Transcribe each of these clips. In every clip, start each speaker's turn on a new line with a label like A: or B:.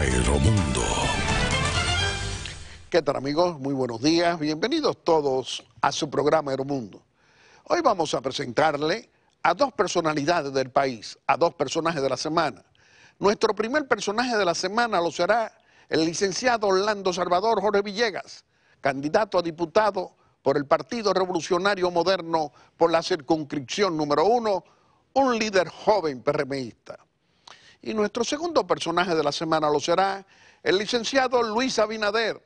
A: Aeromundo.
B: ¿Qué tal amigos? Muy buenos días. Bienvenidos todos a su programa Mundo. Hoy vamos a presentarle a dos personalidades del país, a dos personajes de la semana. Nuestro primer personaje de la semana lo será el licenciado Orlando Salvador Jorge Villegas, candidato a diputado por el Partido Revolucionario Moderno por la circunscripción número uno, un líder joven PRMista. Y nuestro segundo personaje de la semana lo será el licenciado Luis Abinader,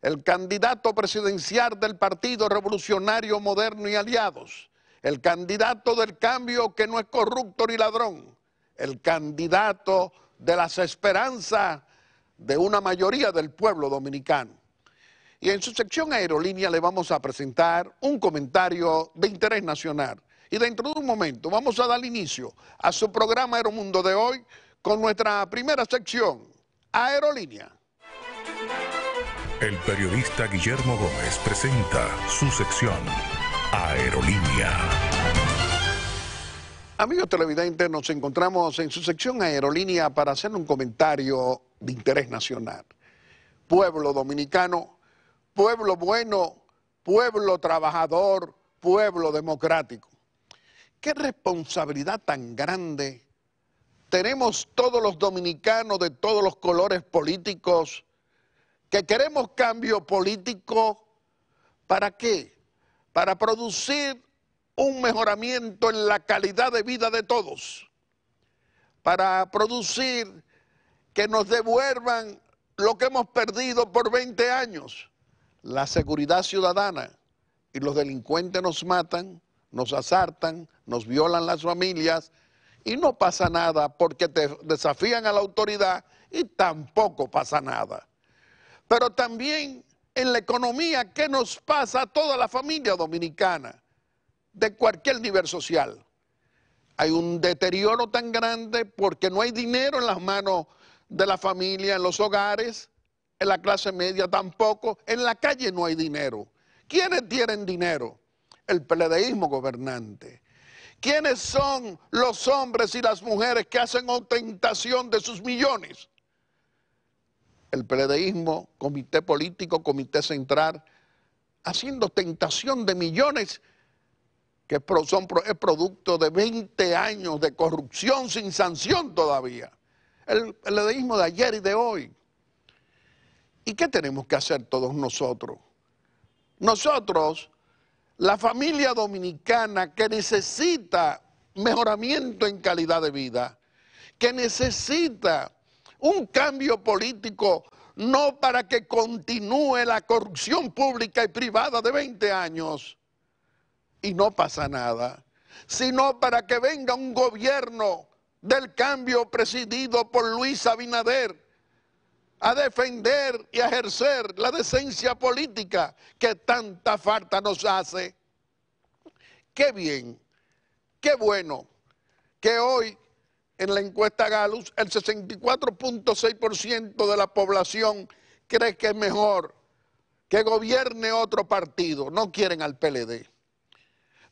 B: el candidato presidencial del Partido Revolucionario Moderno y Aliados, el candidato del cambio que no es corrupto ni ladrón, el candidato de las esperanzas de una mayoría del pueblo dominicano. Y en su sección aerolínea le vamos a presentar un comentario de interés nacional. Y dentro de un momento vamos a dar inicio a su programa Aeromundo de hoy con nuestra primera sección, Aerolínea. El periodista Guillermo Gómez presenta su sección, Aerolínea. Amigos televidentes, nos encontramos en su sección Aerolínea para hacer un comentario de interés nacional. Pueblo dominicano, pueblo bueno, pueblo trabajador, pueblo democrático. ¿Qué responsabilidad tan grande tenemos todos los dominicanos de todos los colores políticos que queremos cambio político. ¿Para qué? Para producir un mejoramiento en la calidad de vida de todos, para producir que nos devuelvan lo que hemos perdido por 20 años, la seguridad ciudadana. Y los delincuentes nos matan, nos asaltan, nos violan las familias, y no pasa nada porque te desafían a la autoridad y tampoco pasa nada. Pero también en la economía, ¿qué nos pasa a toda la familia dominicana de cualquier nivel social? Hay un deterioro tan grande porque no hay dinero en las manos de la familia, en los hogares, en la clase media tampoco, en la calle no hay dinero. ¿Quiénes tienen dinero? El pledeísmo gobernante ¿Quiénes son los hombres y las mujeres que hacen ostentación de sus millones? El pledeísmo, comité político, comité central, haciendo ostentación de millones que son es producto de 20 años de corrupción sin sanción todavía. El pledeísmo de ayer y de hoy. ¿Y qué tenemos que hacer todos nosotros? Nosotros la familia dominicana que necesita mejoramiento en calidad de vida, que necesita un cambio político, no para que continúe la corrupción pública y privada de 20 años y no pasa nada, sino para que venga un gobierno del cambio presidido por Luis Abinader a defender y a ejercer la decencia política que tanta falta nos hace. Qué bien, qué bueno que hoy en la encuesta Galus el 64.6% de la población cree que es mejor que gobierne otro partido, no quieren al PLD.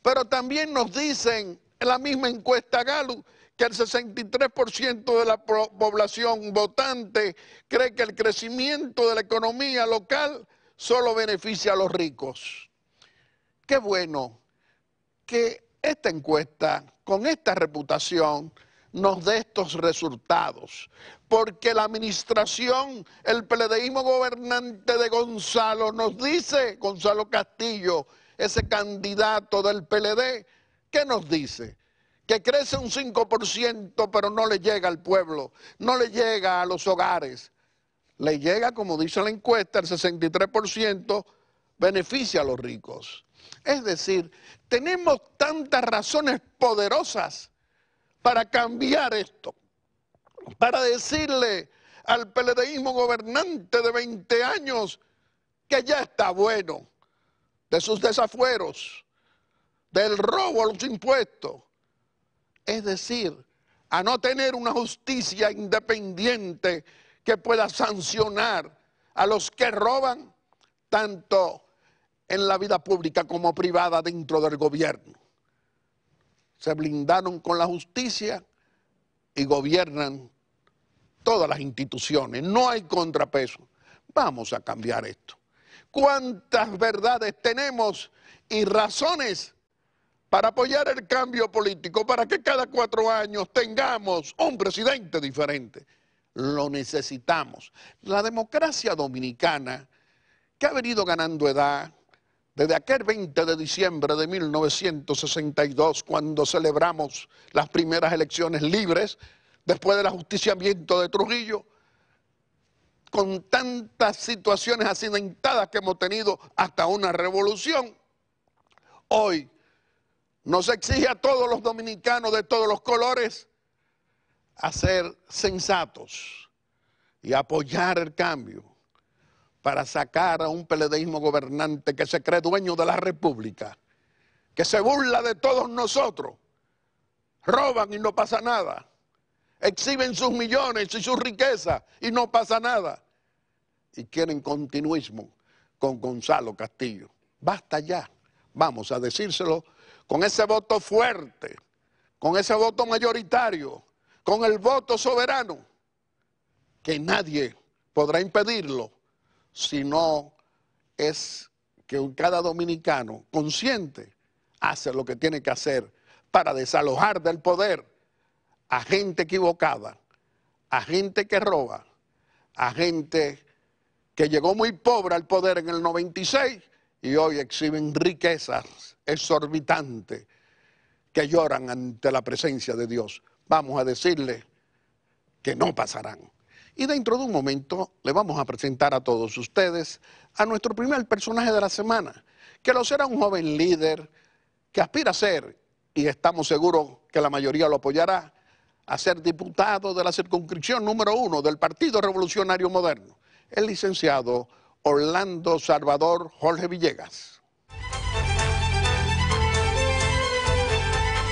B: Pero también nos dicen en la misma encuesta Galus que el 63% de la población votante cree que el crecimiento de la economía local solo beneficia a los ricos. Qué bueno que esta encuesta, con esta reputación, nos dé estos resultados, porque la administración, el pledeísmo gobernante de Gonzalo nos dice, Gonzalo Castillo, ese candidato del PLD, ¿qué nos dice? que crece un 5%, pero no le llega al pueblo, no le llega a los hogares. Le llega, como dice la encuesta, el 63% beneficia a los ricos. Es decir, tenemos tantas razones poderosas para cambiar esto, para decirle al peledeísmo gobernante de 20 años que ya está bueno de sus desafueros, del robo a los impuestos, es decir, a no tener una justicia independiente que pueda sancionar a los que roban, tanto en la vida pública como privada dentro del gobierno. Se blindaron con la justicia y gobiernan todas las instituciones. No hay contrapeso. Vamos a cambiar esto. ¿Cuántas verdades tenemos y razones para apoyar el cambio político, para que cada cuatro años tengamos un presidente diferente. Lo necesitamos. La democracia dominicana, que ha venido ganando edad desde aquel 20 de diciembre de 1962, cuando celebramos las primeras elecciones libres, después del ajusticiamiento de Trujillo, con tantas situaciones accidentadas que hemos tenido hasta una revolución, hoy nos exige a todos los dominicanos de todos los colores a ser sensatos y apoyar el cambio para sacar a un peledeísmo gobernante que se cree dueño de la república, que se burla de todos nosotros, roban y no pasa nada, exhiben sus millones y sus riquezas y no pasa nada, y quieren continuismo con Gonzalo Castillo. Basta ya, vamos a decírselo con ese voto fuerte, con ese voto mayoritario, con el voto soberano, que nadie podrá impedirlo, si no es que cada dominicano consciente hace lo que tiene que hacer para desalojar del poder a gente equivocada, a gente que roba, a gente que llegó muy pobre al poder en el 96 y hoy exhiben riquezas exorbitantes que lloran ante la presencia de Dios. Vamos a decirle que no pasarán. Y dentro de un momento le vamos a presentar a todos ustedes a nuestro primer personaje de la semana, que lo será un joven líder que aspira a ser, y estamos seguros que la mayoría lo apoyará, a ser diputado de la circunscripción número uno del Partido Revolucionario Moderno, el licenciado Orlando Salvador Jorge Villegas.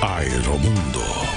B: Aeromundo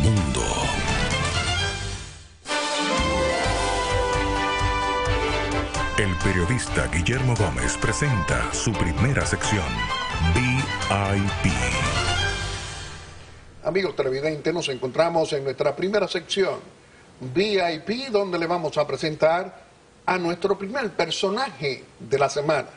B: mundo. El periodista Guillermo Gómez presenta su primera sección, VIP. Amigos televidentes, nos encontramos en nuestra primera sección, VIP, donde le vamos a presentar a nuestro primer personaje de la semana.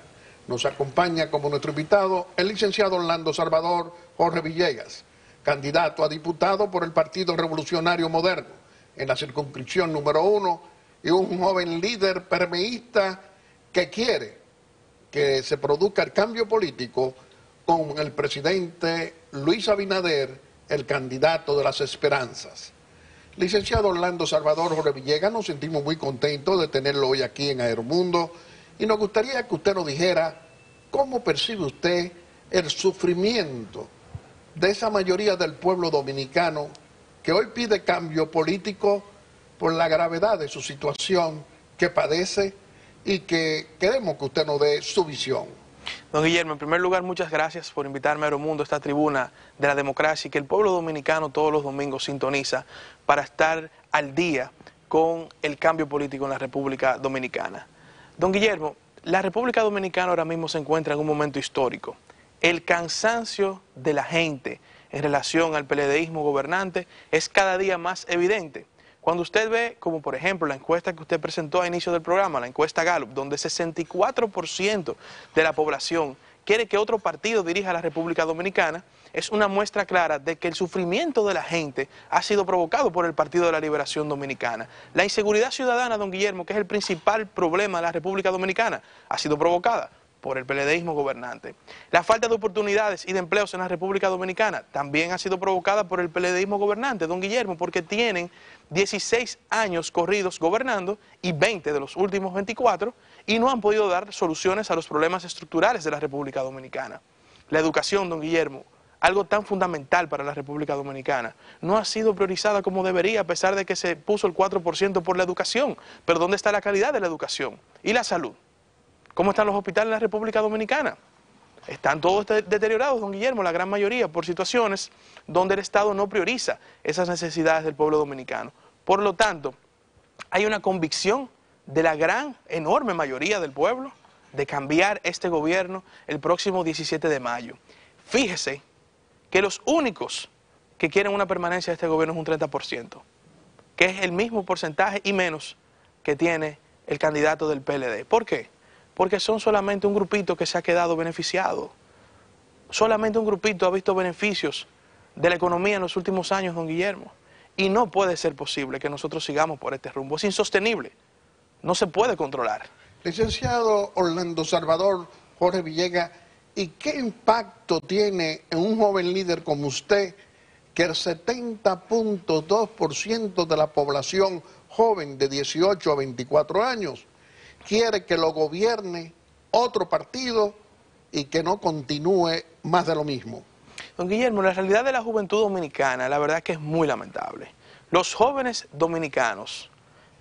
B: Nos acompaña como nuestro invitado el licenciado Orlando Salvador Jorge Villegas candidato a diputado por el Partido Revolucionario Moderno en la circunscripción número uno y un joven líder permeísta que quiere que se produzca el cambio político con el presidente Luis Abinader, el candidato de las esperanzas. Licenciado Orlando Salvador Jorge Villegas, nos sentimos muy contentos de tenerlo hoy aquí en Aeromundo y nos gustaría que usted nos dijera cómo percibe usted el sufrimiento de esa mayoría del pueblo dominicano que hoy pide cambio político por la gravedad de su situación que padece y que queremos que usted nos dé su visión.
C: Don Guillermo, en primer lugar, muchas gracias por invitarme a Aeromundo, esta tribuna de la democracia y que el pueblo dominicano todos los domingos sintoniza para estar al día con el cambio político en la República Dominicana. Don Guillermo, la República Dominicana ahora mismo se encuentra en un momento histórico el cansancio de la gente en relación al peledeísmo gobernante es cada día más evidente. Cuando usted ve, como por ejemplo la encuesta que usted presentó a inicio del programa, la encuesta Gallup, donde 64% de la población quiere que otro partido dirija la República Dominicana, es una muestra clara de que el sufrimiento de la gente ha sido provocado por el Partido de la Liberación Dominicana. La inseguridad ciudadana, don Guillermo, que es el principal problema de la República Dominicana, ha sido provocada por el peledeísmo gobernante. La falta de oportunidades y de empleos en la República Dominicana también ha sido provocada por el peledeísmo gobernante, don Guillermo, porque tienen 16 años corridos gobernando y 20 de los últimos 24 y no han podido dar soluciones a los problemas estructurales de la República Dominicana. La educación, don Guillermo, algo tan fundamental para la República Dominicana. No ha sido priorizada como debería, a pesar de que se puso el 4% por la educación. Pero ¿dónde está la calidad de la educación? Y la salud. ¿Cómo están los hospitales en la República Dominicana? Están todos deteriorados, don Guillermo, la gran mayoría, por situaciones donde el Estado no prioriza esas necesidades del pueblo dominicano. Por lo tanto, hay una convicción de la gran, enorme mayoría del pueblo de cambiar este gobierno el próximo 17 de mayo. Fíjese que los únicos que quieren una permanencia de este gobierno es un 30%, que es el mismo porcentaje y menos que tiene el candidato del PLD. ¿Por qué? porque son solamente un grupito que se ha quedado beneficiado. Solamente un grupito ha visto beneficios de la economía en los últimos años, don Guillermo. Y no puede ser posible que nosotros sigamos por este rumbo. Es insostenible. No se puede controlar. Licenciado Orlando Salvador Jorge
B: Villega, ¿y qué impacto tiene en un joven líder como usted que el 70.2% de la población joven de 18 a 24 años quiere que lo gobierne otro partido
C: y que no continúe más de lo mismo. Don Guillermo, la realidad de la juventud dominicana, la verdad es que es muy lamentable. Los jóvenes dominicanos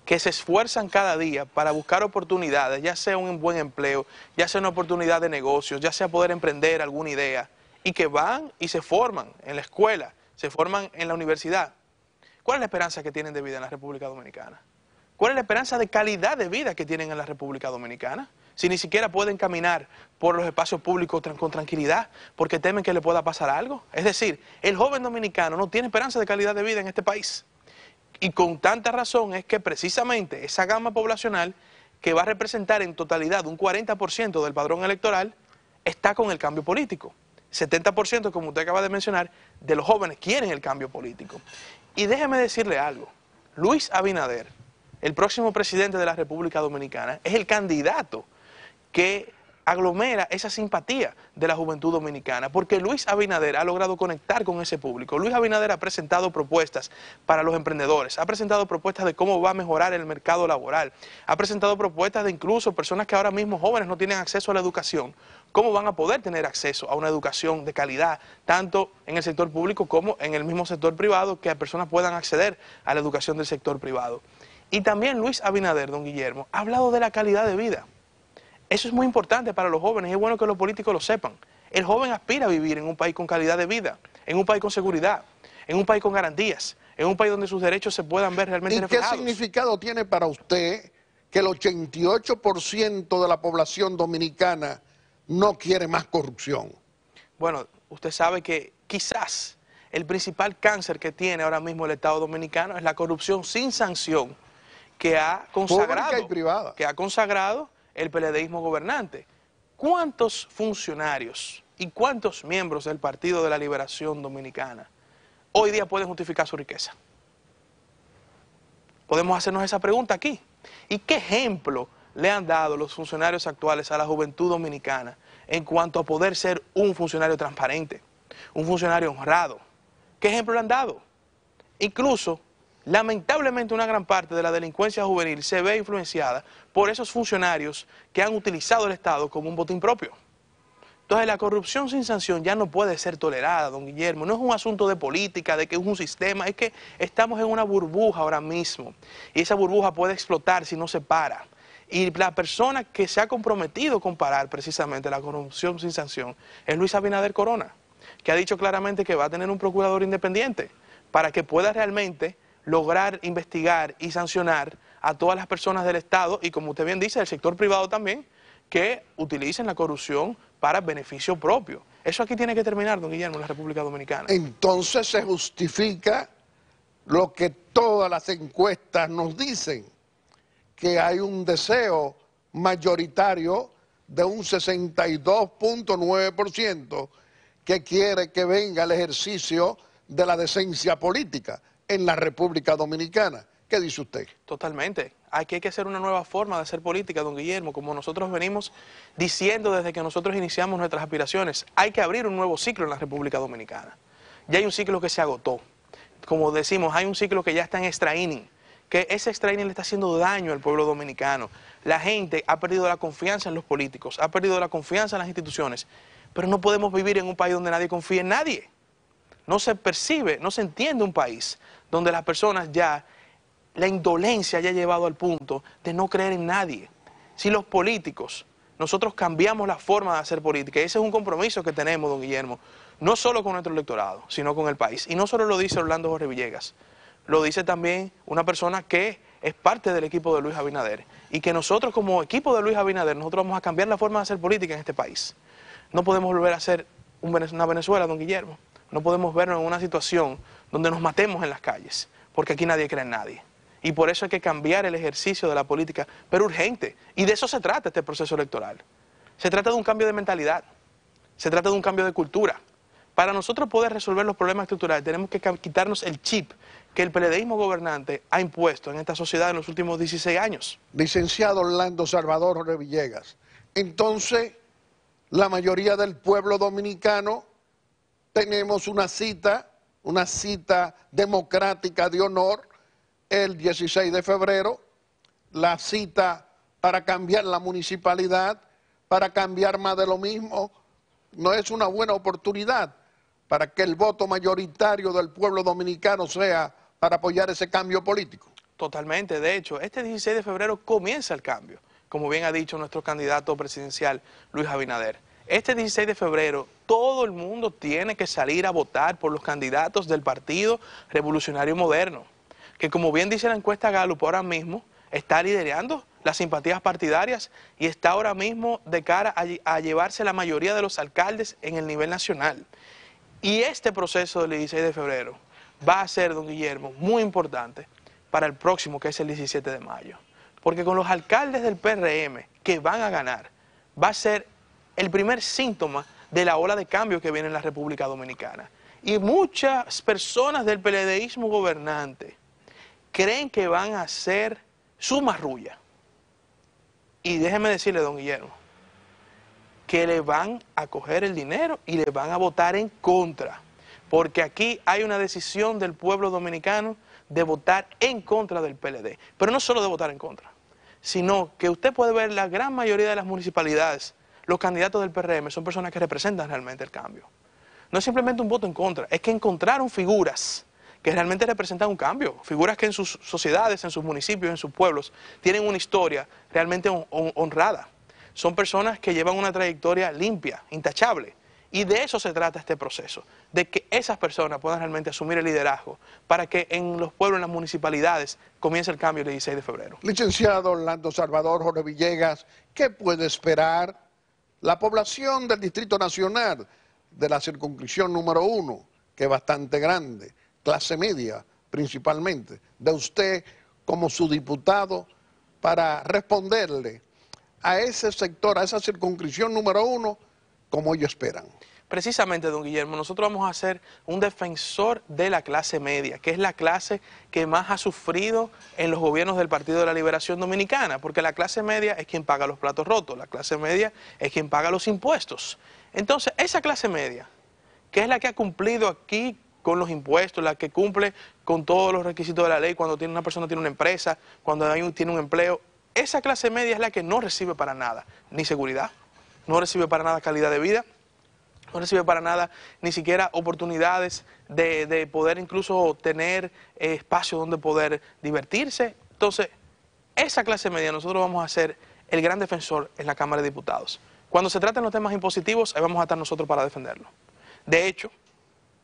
C: que se esfuerzan cada día para buscar oportunidades, ya sea un buen empleo, ya sea una oportunidad de negocios, ya sea poder emprender alguna idea, y que van y se forman en la escuela, se forman en la universidad. ¿Cuál es la esperanza que tienen de vida en la República Dominicana? ¿Cuál es la esperanza de calidad de vida que tienen en la República Dominicana? Si ni siquiera pueden caminar por los espacios públicos con tranquilidad porque temen que le pueda pasar algo. Es decir, el joven dominicano no tiene esperanza de calidad de vida en este país. Y con tanta razón es que precisamente esa gama poblacional que va a representar en totalidad un 40% del padrón electoral está con el cambio político. 70%, como usted acaba de mencionar, de los jóvenes quieren el cambio político. Y déjeme decirle algo, Luis Abinader el próximo presidente de la República Dominicana es el candidato que aglomera esa simpatía de la juventud dominicana, porque Luis Abinader ha logrado conectar con ese público. Luis Abinader ha presentado propuestas para los emprendedores, ha presentado propuestas de cómo va a mejorar el mercado laboral, ha presentado propuestas de incluso personas que ahora mismo jóvenes no tienen acceso a la educación, cómo van a poder tener acceso a una educación de calidad, tanto en el sector público como en el mismo sector privado, que personas puedan acceder a la educación del sector privado. Y también Luis Abinader, don Guillermo, ha hablado de la calidad de vida. Eso es muy importante para los jóvenes, es bueno que los políticos lo sepan. El joven aspira a vivir en un país con calidad de vida, en un país con seguridad, en un país con garantías, en un país donde sus derechos se puedan ver realmente ¿Y ¿Qué significado tiene para
B: usted que el 88% de la población dominicana no quiere más corrupción?
C: Bueno, usted sabe que quizás el principal cáncer que tiene ahora mismo el Estado dominicano es la corrupción sin sanción que ha consagrado, que ha consagrado el peledeísmo gobernante. ¿Cuántos funcionarios y cuántos miembros del Partido de la Liberación Dominicana hoy día pueden justificar su riqueza? Podemos hacernos esa pregunta aquí. ¿Y qué ejemplo le han dado los funcionarios actuales a la juventud dominicana en cuanto a poder ser un funcionario transparente, un funcionario honrado? ¿Qué ejemplo le han dado? Incluso Lamentablemente una gran parte de la delincuencia juvenil se ve influenciada por esos funcionarios que han utilizado el Estado como un botín propio. Entonces la corrupción sin sanción ya no puede ser tolerada, don Guillermo. No es un asunto de política, de que es un sistema, es que estamos en una burbuja ahora mismo. Y esa burbuja puede explotar si no se para. Y la persona que se ha comprometido con parar precisamente la corrupción sin sanción es Luis Abinader Corona, que ha dicho claramente que va a tener un procurador independiente para que pueda realmente lograr investigar y sancionar a todas las personas del Estado y, como usted bien dice, del sector privado también, que utilicen la corrupción para beneficio propio. Eso aquí tiene que terminar, don Guillermo, en la República Dominicana. Entonces se
B: justifica lo que todas las encuestas nos dicen, que hay un deseo mayoritario de un 62.9% que quiere que venga el ejercicio de la decencia política en la República Dominicana. ¿Qué dice usted?
C: Totalmente. Aquí hay que hacer una nueva forma de hacer política, don Guillermo, como nosotros venimos diciendo desde que nosotros iniciamos nuestras aspiraciones. Hay que abrir un nuevo ciclo en la República Dominicana. Ya hay un ciclo que se agotó. Como decimos, hay un ciclo que ya está en extraining... que ese straining le está haciendo daño al pueblo dominicano. La gente ha perdido la confianza en los políticos, ha perdido la confianza en las instituciones, pero no podemos vivir en un país donde nadie confía en nadie. No se percibe, no se entiende un país donde las personas ya, la indolencia ya ha llevado al punto de no creer en nadie. Si los políticos, nosotros cambiamos la forma de hacer política, ese es un compromiso que tenemos, don Guillermo, no solo con nuestro electorado, sino con el país. Y no solo lo dice Orlando Jorge Villegas, lo dice también una persona que es parte del equipo de Luis Abinader y que nosotros como equipo de Luis Abinader, nosotros vamos a cambiar la forma de hacer política en este país. No podemos volver a ser una Venezuela, don Guillermo. No podemos vernos en una situación donde nos matemos en las calles, porque aquí nadie cree en nadie. Y por eso hay que cambiar el ejercicio de la política, pero urgente. Y de eso se trata este proceso electoral. Se trata de un cambio de mentalidad, se trata de un cambio de cultura. Para nosotros poder resolver los problemas estructurales tenemos que quitarnos el chip que el peledeísmo gobernante ha impuesto en esta sociedad en los últimos 16 años.
B: Licenciado
C: Orlando Salvador Revillegas, entonces la
B: mayoría del pueblo dominicano tenemos una cita una cita democrática de honor el 16 de febrero, la cita para cambiar la municipalidad, para cambiar más de lo mismo, no es una buena oportunidad para que el voto mayoritario del pueblo
C: dominicano sea para apoyar ese cambio político. Totalmente, de hecho, este 16 de febrero comienza el cambio, como bien ha dicho nuestro candidato presidencial Luis Abinader. Este 16 de febrero todo el mundo tiene que salir a votar por los candidatos del Partido Revolucionario Moderno, que como bien dice la encuesta Gallup ahora mismo, está liderando las simpatías partidarias y está ahora mismo de cara a, llevarse la mayoría de los alcaldes en el nivel nacional. Y este proceso del 16 de febrero va a ser, don Guillermo, muy importante para el próximo, que es el 17 de mayo. Porque con los alcaldes del PRM que van a ganar, va a ser el primer síntoma de la ola de cambio que viene en la República Dominicana. Y muchas personas del PLDismo gobernante creen que van a ser su marrulla. Y déjeme decirle, don Guillermo, que le van a coger el dinero y le van a votar en contra. Porque aquí hay una decisión del pueblo dominicano de votar en contra del PLD. Pero no solo de votar en contra, sino que usted puede ver la gran mayoría de las municipalidades los candidatos del PRM son personas que representan realmente el cambio. No es simplemente un voto en contra, es que encontraron figuras que realmente representan un cambio, figuras que en sus sociedades, en sus municipios, en sus pueblos, tienen una historia realmente honrada. Son personas que llevan una trayectoria limpia, intachable. Y de eso se trata este proceso, de que esas personas puedan realmente asumir el liderazgo para que en los pueblos, en las municipalidades, comience el cambio el 16 de febrero. Licenciado
B: Orlando Salvador, Jorge Villegas, ¿qué puede esperar la población del Distrito Nacional de la circunscripción número uno, que es bastante grande, clase media principalmente, de usted como su diputado para responderle a ese sector, a esa circunscripción número uno, como ellos esperan.
C: Precisamente, don Guillermo, nosotros vamos a ser un defensor de la clase media, que es la clase que más ha sufrido en los gobiernos del Partido de la Liberación Dominicana, porque la clase media es quien paga los platos rotos, la clase media es quien paga los impuestos. Entonces, esa clase media, que es la que ha cumplido aquí con los impuestos, la que cumple con todos los requisitos de la ley cuando tiene una persona tiene una empresa, cuando hay tiene un empleo, esa clase media es la que no recibe para nada, ni seguridad, no recibe para nada calidad de vida, no recibe para nada ni siquiera oportunidades de, poder incluso tener eh, espacio donde poder divertirse. Entonces, esa clase media nosotros vamos a ser el gran defensor en la Cámara de Diputados. Cuando se traten los temas impositivos, ahí vamos a estar nosotros para defenderlo. De hecho,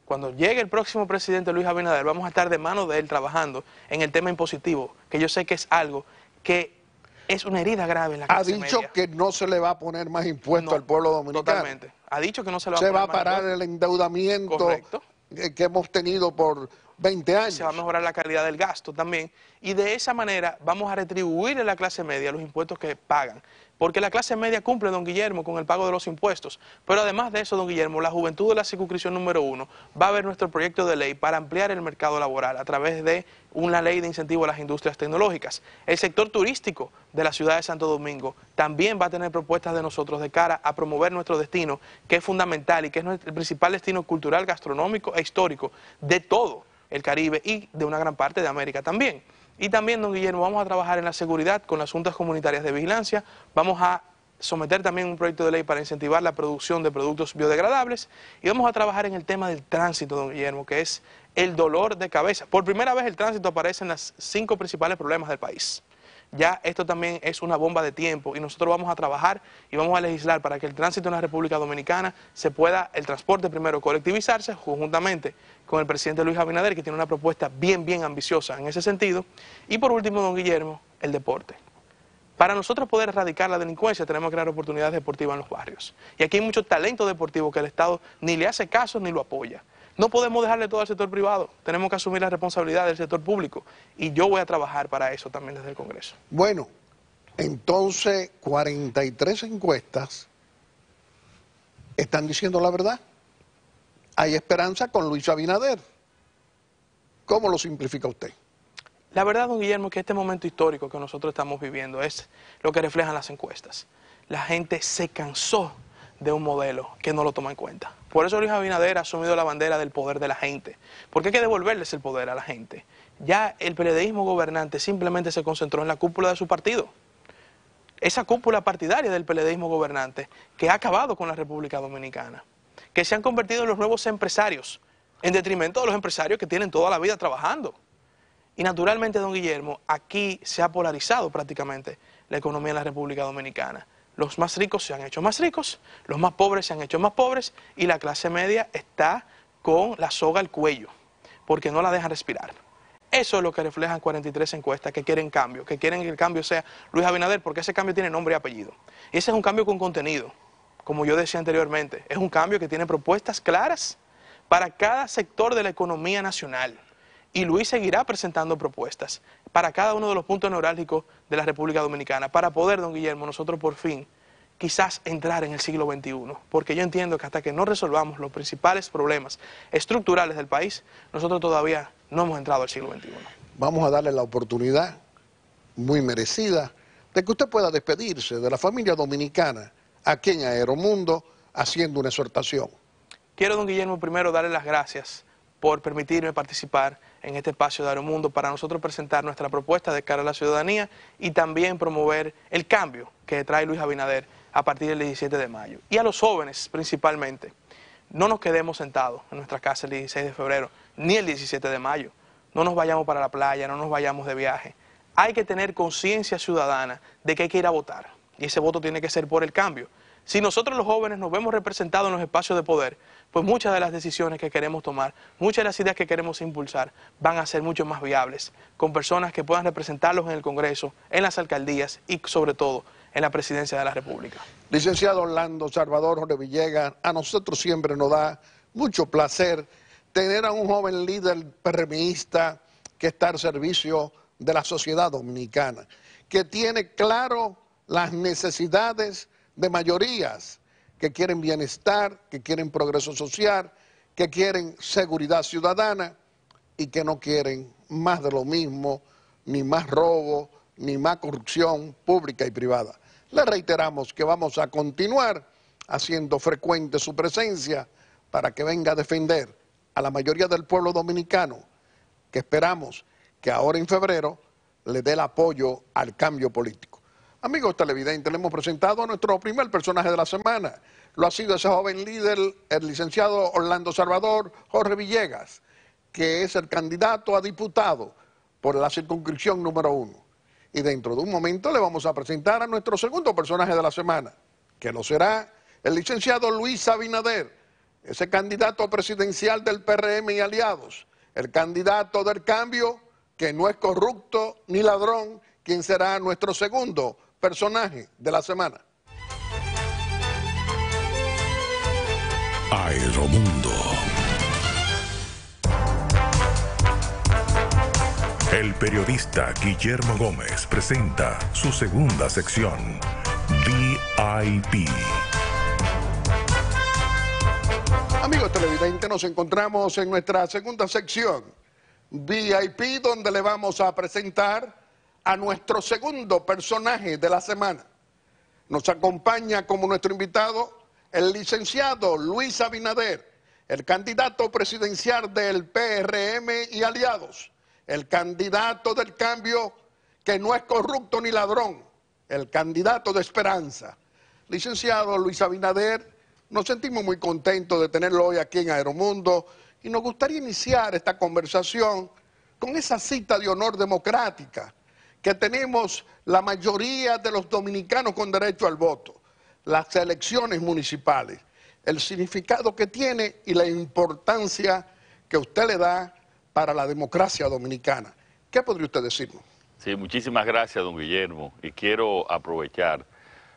C: cuando llegue el próximo presidente Luis Abinader, vamos a estar de mano de él trabajando en el tema impositivo, que yo sé que es algo que es una herida grave la clase Ha dicho
B: que no se le va a poner más impuesto al pueblo dominicano. Totalmente. Ha dicho que no se le va a va a parar el
C: endeudamiento que hemos tenido por 20 años. Se va a mejorar la calidad del gasto también. Y de esa manera vamos a retribuir a la clase media los impuestos que pagan. Porque la clase media cumple, don Guillermo, con el pago de los impuestos. Pero además de eso, don Guillermo, la juventud de la circunscripción número uno va a ver nuestro proyecto de ley para ampliar el mercado laboral a través de una ley de incentivo a las industrias tecnológicas. El sector turístico de la ciudad de Santo Domingo también va a tener propuestas de nosotros de cara a promover nuestro destino, que es fundamental y que es el principal destino cultural, gastronómico e histórico de todo el Caribe y de una gran parte de América también. Y también, don Guillermo, vamos a trabajar en la seguridad con las juntas comunitarias de vigilancia, vamos a someter también un proyecto de ley para incentivar la producción de productos biodegradables y vamos a trabajar en el tema del tránsito, don Guillermo, que es el dolor de cabeza. Por primera vez el tránsito aparece en los cinco principales problemas del país. Ya esto también es una bomba de tiempo y nosotros vamos a trabajar y vamos a legislar para que el tránsito en la República Dominicana se pueda, el transporte primero, colectivizarse conjuntamente con el presidente Luis Abinader, que tiene una propuesta bien, bien ambiciosa en ese sentido. Y por último, don Guillermo, el deporte. Para nosotros poder erradicar la delincuencia tenemos que crear oportunidades deportivas en los barrios. Y aquí hay mucho talento deportivo que el Estado ni le hace caso ni lo apoya. No podemos dejarle todo al sector privado, tenemos que asumir la responsabilidad del sector público y yo voy a trabajar para eso también desde el Congreso. Bueno,
B: entonces 43 encuestas están diciendo la verdad hay esperanza con Luis Abinader.
C: ¿Cómo lo simplifica usted? La verdad, don Guillermo, que este momento histórico que nosotros estamos viviendo es lo que reflejan las encuestas. La gente se cansó de un modelo que no lo toma en cuenta. Por eso Luis Abinader ha asumido la bandera del poder de la gente, porque hay que devolverles el poder a la gente. Ya el periodismo gobernante simplemente se concentró en la cúpula de su partido esa cúpula partidaria del peledeísmo gobernante que ha acabado con la República Dominicana que se han convertido en los nuevos empresarios, en detrimento de los empresarios que tienen toda la vida trabajando. Y naturalmente, don Guillermo, aquí se ha polarizado prácticamente la economía en la República Dominicana. Los más ricos se han hecho más ricos, los más pobres se han hecho más pobres y la clase media está con la soga al cuello, porque no la deja respirar. Eso es lo que reflejan 43 encuestas que quieren cambio, que quieren que el cambio sea Luis Abinader, porque ese cambio tiene nombre y apellido. Y ese es un cambio con contenido como yo decía anteriormente, es un cambio que tiene propuestas claras para cada sector de la economía nacional. Y Luis seguirá presentando propuestas para cada uno de los puntos neurálgicos de la República Dominicana, para poder, don Guillermo, nosotros por fin quizás entrar en el siglo XXI, porque yo entiendo que hasta que no resolvamos los principales problemas estructurales del país, nosotros todavía no hemos entrado al siglo XXI.
B: Vamos a darle la oportunidad, muy merecida, de que usted pueda despedirse de la familia dominicana aquí en Aeromundo haciendo una exhortación.
C: Quiero, don Guillermo, primero darle las gracias por permitirme participar en este espacio de Aeromundo para nosotros presentar nuestra propuesta de cara a la ciudadanía y también promover el cambio que trae Luis Abinader a partir del 17 de mayo. Y a los jóvenes principalmente, no nos quedemos sentados en nuestra casa el 16 de febrero ni el 17 de mayo. No nos vayamos para la playa, no nos vayamos de viaje. Hay que tener conciencia ciudadana de que hay que ir a votar y ese voto tiene que ser por el cambio. Si nosotros los jóvenes nos vemos representados en los espacios de poder, pues muchas de las decisiones que queremos tomar, muchas de las ideas que queremos impulsar van a ser mucho más viables, con personas que puedan representarlos en el Congreso, en las alcaldías y sobre todo en la presidencia de la República.
B: Licenciado Orlando Salvador Jorge Villegas, a nosotros siempre nos da mucho placer tener a un joven líder premiista que está al servicio de la sociedad dominicana, que tiene claro las necesidades de mayorías que quieren bienestar, que quieren progreso social, que quieren seguridad ciudadana y que no quieren más de lo mismo, ni más robo, ni más corrupción pública y privada. Le reiteramos que vamos a continuar haciendo frecuente su presencia para que venga a defender a la mayoría del pueblo dominicano, que esperamos que ahora en febrero le dé el apoyo al cambio político. Amigos televidentes, le hemos presentado a nuestro primer personaje de la semana. Lo ha sido ese joven líder, el licenciado Orlando Salvador Jorge Villegas, que es el candidato a diputado por la circunscripción número uno. Y dentro de un momento le vamos a presentar a nuestro segundo personaje de la semana, que no será el licenciado Luis Abinader, ese candidato presidencial del PRM y aliados, el candidato del cambio que no es corrupto ni ladrón, quien será nuestro segundo personaje de la semana. Aeromundo. El periodista Guillermo Gómez presenta su segunda sección, VIP. Amigos televidentes, nos encontramos en nuestra segunda sección, VIP, donde le vamos a presentar a nuestro segundo personaje de la semana. Nos acompaña como nuestro invitado el licenciado Luis Abinader, el candidato presidencial del PRM y aliados, el candidato del cambio que no es corrupto ni ladrón, el candidato de esperanza. Licenciado Luis Abinader, nos sentimos muy contentos de tenerlo hoy aquí en Aeromundo y nos gustaría iniciar esta conversación con esa cita de honor democrática que tenemos la mayoría de los dominicanos con derecho al voto, las elecciones municipales, el significado que tiene y la importancia que usted le da para la democracia dominicana. ¿Qué podría usted decirnos?
A: Sí, muchísimas gracias, don Guillermo, y quiero aprovechar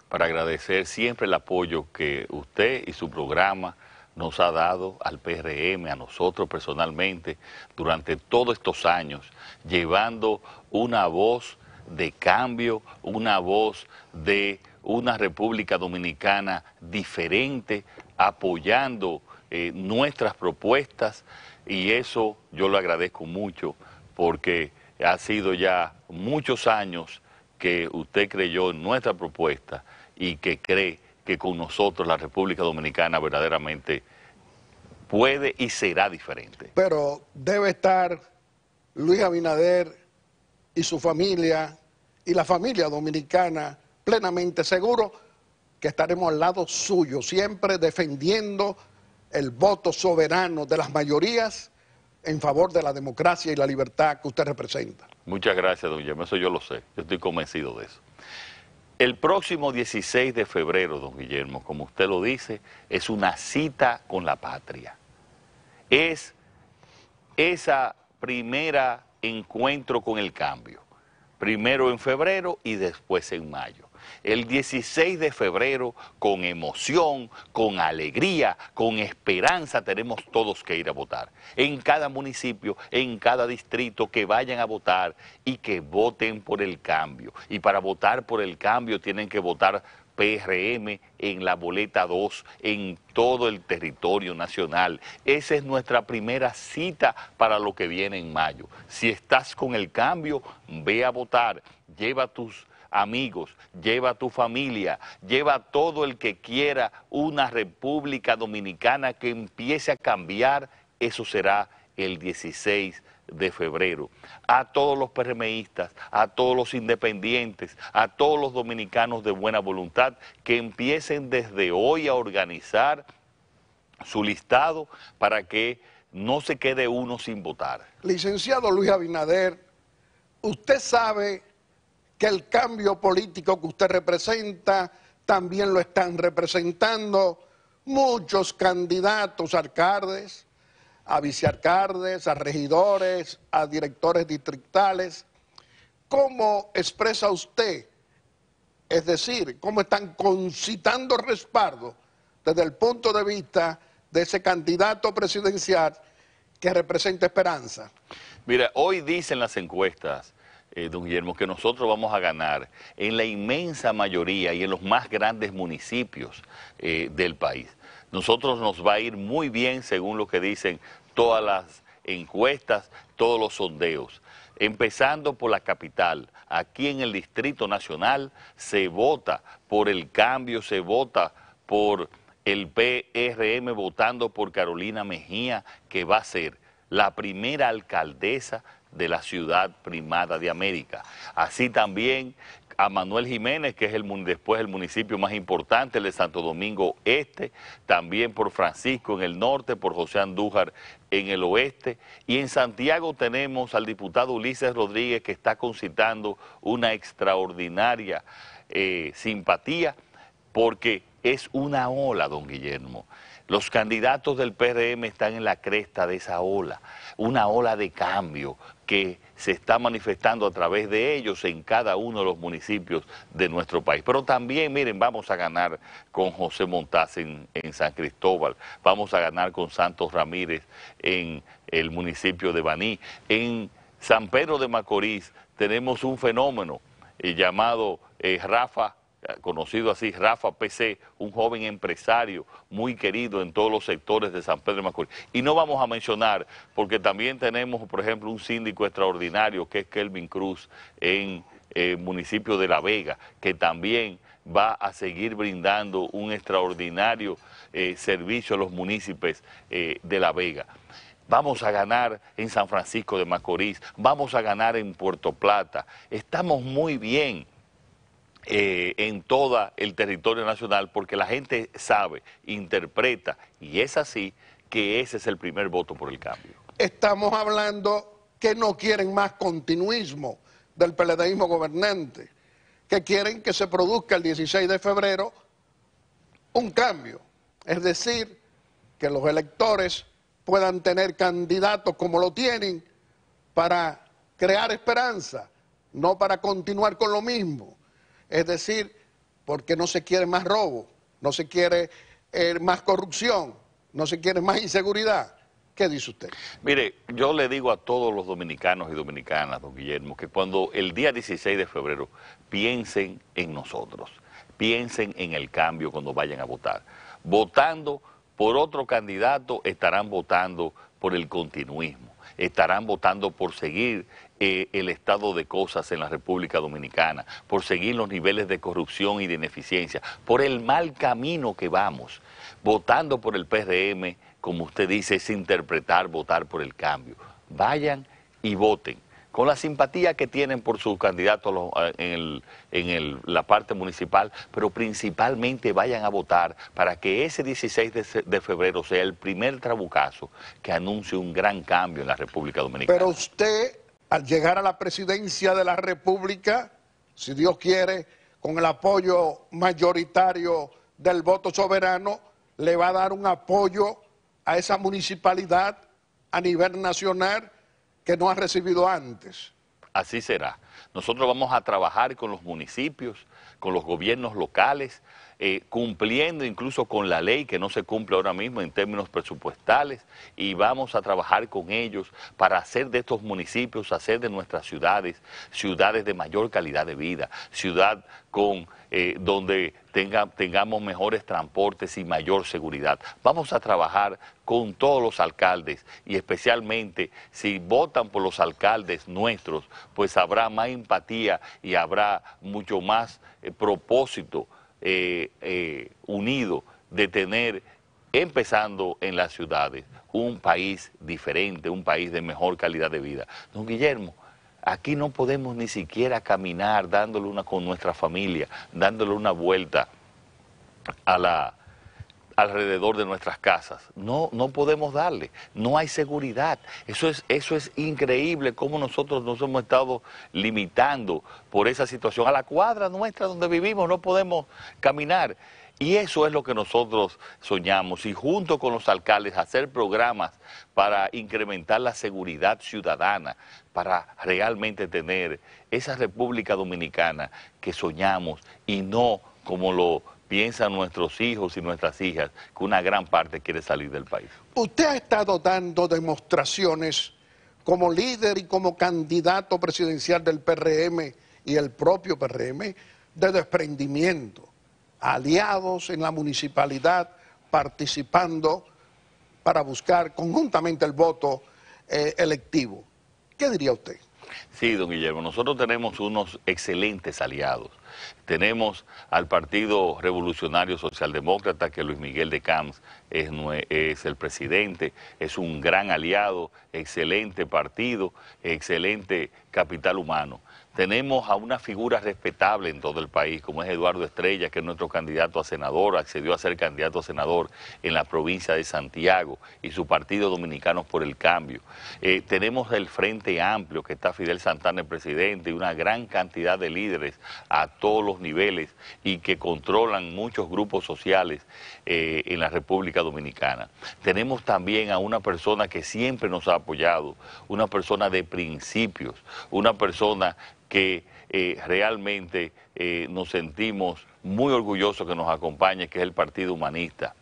A: para agradecer siempre el apoyo que usted y su programa nos ha dado al PRM, a nosotros personalmente, durante todos estos años, llevando una voz de cambio, una voz de una República Dominicana diferente, apoyando eh, nuestras propuestas y eso yo lo agradezco mucho porque ha sido ya muchos años que usted creyó en nuestra propuesta y que cree que con nosotros la República Dominicana verdaderamente puede y será diferente.
B: Pero debe estar Luis Abinader y su familia y la familia dominicana plenamente seguro que estaremos al lado suyo, siempre defendiendo el voto soberano de las mayorías en favor de la democracia y la libertad que usted representa.
A: Muchas gracias, don Guillermo. Eso yo lo sé. Yo estoy convencido de eso. El próximo 16 de febrero, don Guillermo, como usted lo dice, es una cita con la patria. Es esa primera encuentro con el cambio, primero en febrero y después en mayo. El 16 de febrero, con emoción, con alegría, con esperanza, tenemos todos que ir a votar. En cada municipio, en cada distrito, que vayan a votar y que voten por el cambio. Y para votar por el cambio tienen que votar PRM en la boleta 2, en todo el territorio nacional. Esa es nuestra primera cita para lo que viene en mayo. Si estás con el cambio, ve a votar, lleva a tus amigos, lleva a tu familia, lleva a todo el que quiera una República Dominicana que empiece a cambiar, eso será el 16 de de febrero. A todos los PRMistas, a todos los independientes, a todos los dominicanos de buena voluntad que empiecen desde hoy a organizar su listado para que no se quede uno sin votar.
B: Licenciado Luis Abinader, usted sabe que el cambio político que usted representa también lo están representando muchos candidatos alcaldes a vicealcaldes, a regidores, a directores distritales. ¿Cómo expresa usted, es decir, cómo están concitando respaldo desde el punto de vista de ese candidato presidencial que representa esperanza?
A: Mira, hoy dicen las encuestas eh, don Guillermo, que nosotros vamos a ganar en la inmensa mayoría y en los más grandes municipios eh, del país. Nosotros nos va a ir muy bien según lo que dicen todas las encuestas, todos los sondeos. Empezando por la capital, aquí en el Distrito Nacional se vota por el cambio, se vota por el PRM votando por Carolina Mejía, que va a ser la primera alcaldesa de la ciudad primada de América. Así también a Manuel Jiménez, que es después el municipio más importante, el de Santo Domingo Este, también por Francisco en el norte, por José Andújar en el oeste, y en Santiago tenemos al diputado Ulises Rodríguez, que está concitando una extraordinaria eh, simpatía, porque es una ola, don Guillermo. Los candidatos del PRM están en la cresta de esa ola, una ola de cambio, que se está manifestando a través de ellos en cada uno de los municipios de nuestro país. Pero también, miren, vamos a ganar con José Montaz en, San Cristóbal, vamos a ganar con Santos Ramírez en el municipio de Baní. En San Pedro de Macorís tenemos un fenómeno eh, llamado eh, Rafa conocido así, Rafa PC, un joven empresario muy querido en todos los sectores de San Pedro de Macorís. Y no vamos a mencionar, porque también tenemos, por ejemplo, un síndico extraordinario que es Kelvin Cruz en el eh, municipio de La Vega, que también va a seguir brindando un extraordinario eh, servicio a los municipios eh, de La Vega. Vamos a ganar en San Francisco de Macorís, vamos a ganar en Puerto Plata, estamos muy bien. Eh, en todo el territorio nacional porque la gente sabe, interpreta y es así que ese es el primer voto por el cambio.
B: Estamos hablando que no quieren más continuismo del peledeísmo gobernante, que quieren que se produzca el 16 de febrero un cambio, es decir, que los electores puedan tener candidatos como lo tienen para crear esperanza, no para continuar con lo mismo. Es decir, porque no se quiere más robo, no se quiere eh, más corrupción, no se quiere más inseguridad. ¿Qué dice usted?
A: Mire, yo le digo a todos los dominicanos y dominicanas, don Guillermo, que cuando el día 16 de febrero piensen en nosotros, piensen en el cambio cuando vayan a votar. Votando por otro candidato estarán votando por el continuismo estarán votando por seguir eh, el estado de cosas en la República Dominicana, por seguir los niveles de corrupción y de ineficiencia, por el mal camino que vamos, votando por el PDM, como usted dice, es interpretar, votar por el cambio. Vayan y voten con la simpatía que tienen por sus candidatos eh, en, la parte municipal, pero principalmente vayan a votar para que ese 16 de, de, febrero sea el primer trabucazo que anuncie un gran cambio en la República Dominicana. Pero
B: usted, al llegar a la presidencia de la República, si Dios quiere, con el apoyo mayoritario del voto soberano, le va a dar un apoyo a esa municipalidad a nivel nacional que no ha recibido antes.
A: Así será. Nosotros vamos a trabajar con los municipios, con los gobiernos locales, eh, cumpliendo incluso con la ley que no se cumple ahora mismo en términos presupuestales y vamos a trabajar con ellos para hacer de estos municipios, hacer de nuestras ciudades, ciudades de mayor calidad de vida, ciudad con eh, donde tenga, tengamos mejores transportes y mayor seguridad. Vamos a trabajar con todos los alcaldes y especialmente si votan por los alcaldes nuestros, pues habrá más empatía y habrá mucho más eh, propósito eh, eh, unido de tener, empezando en las ciudades, un país diferente, un país de mejor calidad de vida. Don Guillermo, aquí no podemos ni siquiera caminar dándole una con nuestra familia, dándole una vuelta a la alrededor de nuestras casas. No, no podemos darle, no hay seguridad. Eso es, eso es increíble cómo nosotros nos hemos estado limitando por esa situación. A la cuadra nuestra donde vivimos no podemos caminar. Y eso es lo que nosotros soñamos y junto con los alcaldes hacer programas para incrementar la seguridad ciudadana, para realmente tener esa República Dominicana que soñamos y no como lo piensan nuestros hijos y nuestras hijas, que una gran parte quiere salir del país.
B: Usted ha estado dando demostraciones como líder y como candidato presidencial del PRM y el propio PRM de desprendimiento, aliados en la municipalidad, participando para buscar conjuntamente el voto eh, electivo. ¿Qué diría usted?
A: Sí, don Guillermo, nosotros tenemos unos excelentes aliados tenemos al Partido Revolucionario Socialdemócrata, que Luis Miguel de Camps es, es, el presidente, es un gran aliado, excelente partido, excelente capital humano. Tenemos a una figura respetable en todo el país, como es Eduardo Estrella, que es nuestro candidato a senador, accedió a ser candidato a senador en la provincia de Santiago y su partido Dominicanos por el Cambio. Eh, tenemos el Frente Amplio, que está Fidel Santana el presidente, y una gran cantidad de líderes a todos los niveles y que controlan muchos grupos sociales. Eh, en la República Dominicana. Tenemos también a una persona que siempre nos ha apoyado, una persona de principios, una persona que eh, realmente eh, nos sentimos muy orgullosos que nos acompañe, que es el Partido Humanista,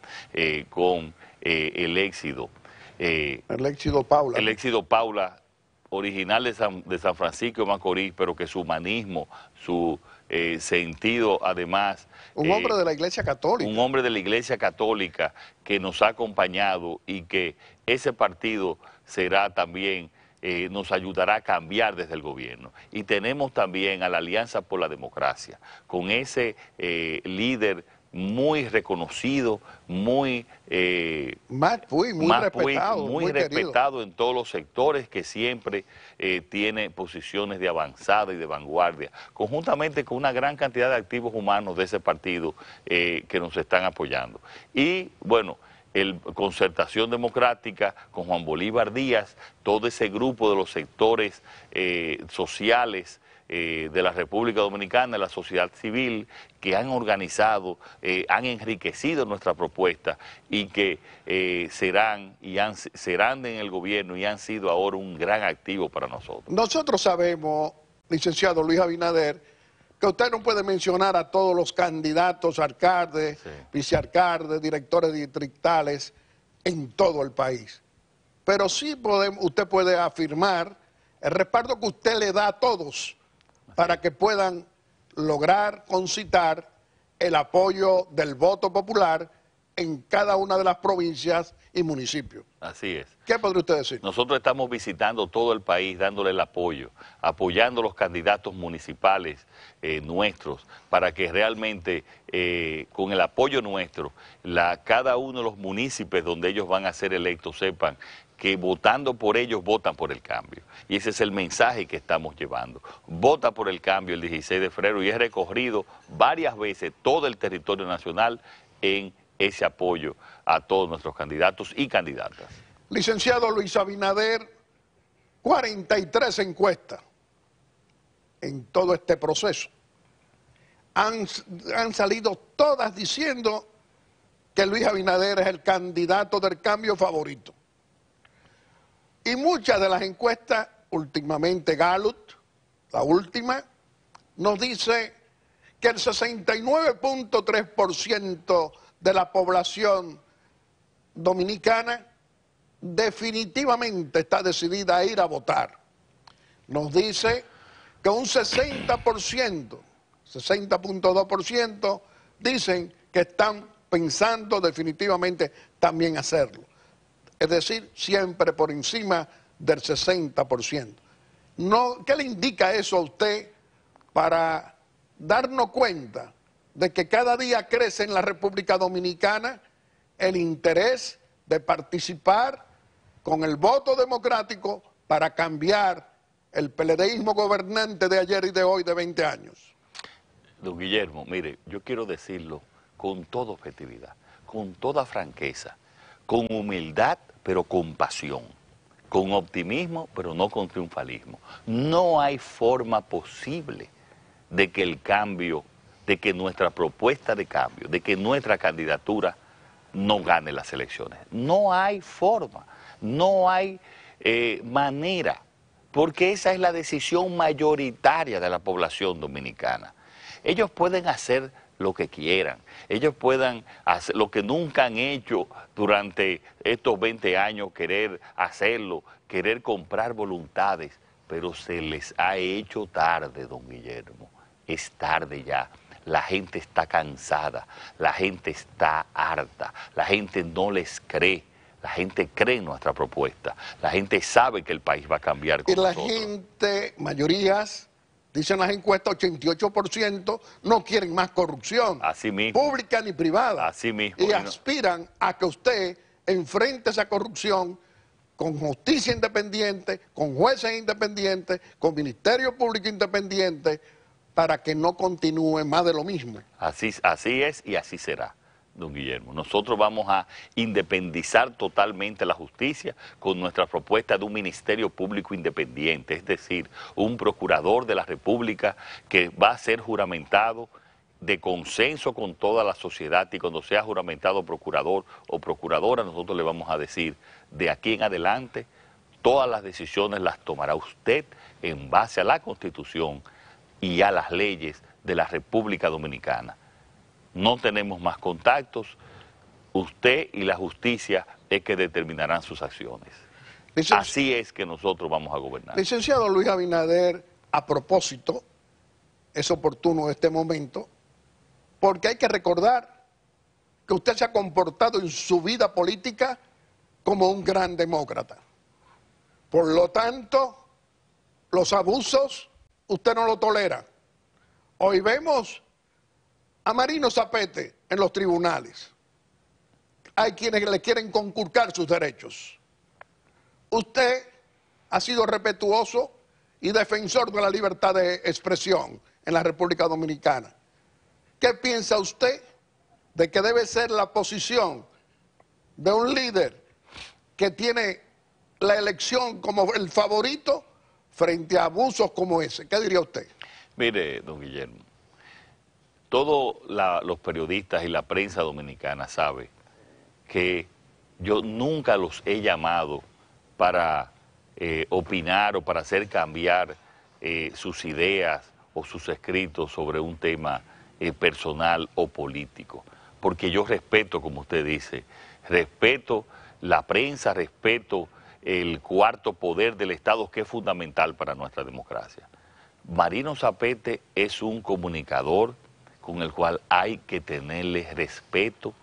A: con el éxito. el
B: éxito Paula. El
A: éxito Paula, original de de San Francisco de Macorís, pero que su humanismo, su eh, sentido, además. Un eh, hombre de la
B: Iglesia Católica.
A: Un hombre de la Iglesia Católica que nos ha acompañado y que ese partido será también, eh, nos ayudará a cambiar desde el gobierno. Y tenemos también a la Alianza por la Democracia, con ese líder muy reconocido, muy... Eh,
B: muy respetado.
A: en todos los sectores que siempre eh, tiene posiciones de avanzada y de vanguardia, conjuntamente con una gran cantidad de activos humanos de ese partido eh, que nos están apoyando. Y bueno... El Concertación Democrática con Juan Bolívar Díaz, todo ese grupo de los sectores sociales eh, de la República Dominicana, de la sociedad civil, que han organizado, eh, han enriquecido nuestra propuesta y que eh, serán, y serán en el gobierno y han sido ahora un gran activo para nosotros.
B: Nosotros sabemos, licenciado Luis Abinader, que usted no puede mencionar a todos los candidatos, alcaldes, vicealcaldes, directores distritales en todo el país. Pero sí usted puede afirmar el respaldo que usted le da a todos para que puedan lograr concitar el apoyo del voto popular en cada una de las provincias y municipios. Así es. ¿Qué podría usted decir?
A: Nosotros estamos visitando todo el país, dándole el apoyo, apoyando los candidatos municipales eh, nuestros, para que realmente eh, con el apoyo nuestro, cada uno de los municipios donde ellos van a ser electos sepan que votando por ellos votan por el cambio. Y ese es el mensaje que estamos llevando. Vota por el cambio el 16 de febrero y he recorrido varias veces todo el territorio nacional en ese apoyo a todos nuestros candidatos y candidatas.
B: Licenciado Luis Abinader, 43 encuestas en todo este proceso. Han, han salido todas diciendo que Luis Abinader es el candidato del cambio favorito. Y muchas de las encuestas, últimamente Gallup, la última, nos dice que el 69.3% de la población dominicana definitivamente está decidida a ir a votar. Nos dice que un 60%, 60.2%, dicen que están pensando definitivamente también hacerlo es decir, siempre por encima del 60%. ¿Qué le indica eso a usted para darnos cuenta de que cada día crece en la República Dominicana el interés de participar con el voto democrático para cambiar el peledeísmo gobernante de ayer y de hoy de 20 años?
A: Don Guillermo, mire, yo quiero decirlo con toda objetividad, con toda franqueza, con humildad pero con pasión, con optimismo, pero no con triunfalismo. No hay forma posible de que el cambio, de que nuestra propuesta de cambio, de que nuestra candidatura no gane las elecciones. No hay forma, no hay eh, manera, porque esa es la decisión mayoritaria de la población dominicana. Ellos pueden hacer lo que quieran, ellos puedan hacer lo que nunca han hecho durante estos 20 años, querer hacerlo, querer comprar voluntades, pero se les ha hecho tarde, don Guillermo, es tarde ya. La gente está cansada, la gente está harta, la gente no les cree. La gente cree en nuestra propuesta. La gente sabe que el país va a cambiar. y la
B: gente, mayorías, dicen las encuestas, 88% no quieren más corrupción. Pública ni privada. Y, aspiran a que usted enfrente esa corrupción con justicia independiente, con jueces independientes, con ministerio público independiente, para que no continúe más de lo mismo.
A: Así, así es y así será don Guillermo. Nosotros vamos a independizar totalmente la justicia con nuestra propuesta de un Ministerio Público Independiente, es decir, un procurador de la República que va a ser juramentado de consenso con toda la sociedad y cuando sea juramentado procurador o procuradora, nosotros le vamos a decir, de aquí en adelante, todas las decisiones las tomará usted en base a la Constitución y a las leyes de la República Dominicana no tenemos más contactos, usted y la justicia es que determinarán sus acciones. Así es que nosotros vamos a gobernar. Licenciado
B: Luis Abinader, a propósito, es oportuno este momento, porque hay que recordar que usted se ha comportado en su vida política como un gran demócrata. Por lo tanto, los abusos usted no lo tolera. Hoy vemos a Marino Zapete en los tribunales. Hay quienes le quieren conculcar sus derechos. Usted ha sido respetuoso y defensor de la libertad de expresión en la República Dominicana. ¿Qué piensa usted de que debe ser la posición de un líder que tiene la elección como el favorito frente a abusos como ese? ¿Qué diría usted?
A: Mire, don Guillermo, todos los periodistas y la prensa dominicana sabe que yo nunca los he llamado para eh, opinar o para hacer cambiar eh, sus ideas o sus escritos sobre un tema eh, personal o político. Porque yo respeto, como usted dice, respeto la prensa, respeto el cuarto poder del Estado que es fundamental para nuestra democracia. Marino Zapete es un comunicador, con el cual hay que tenerle respeto,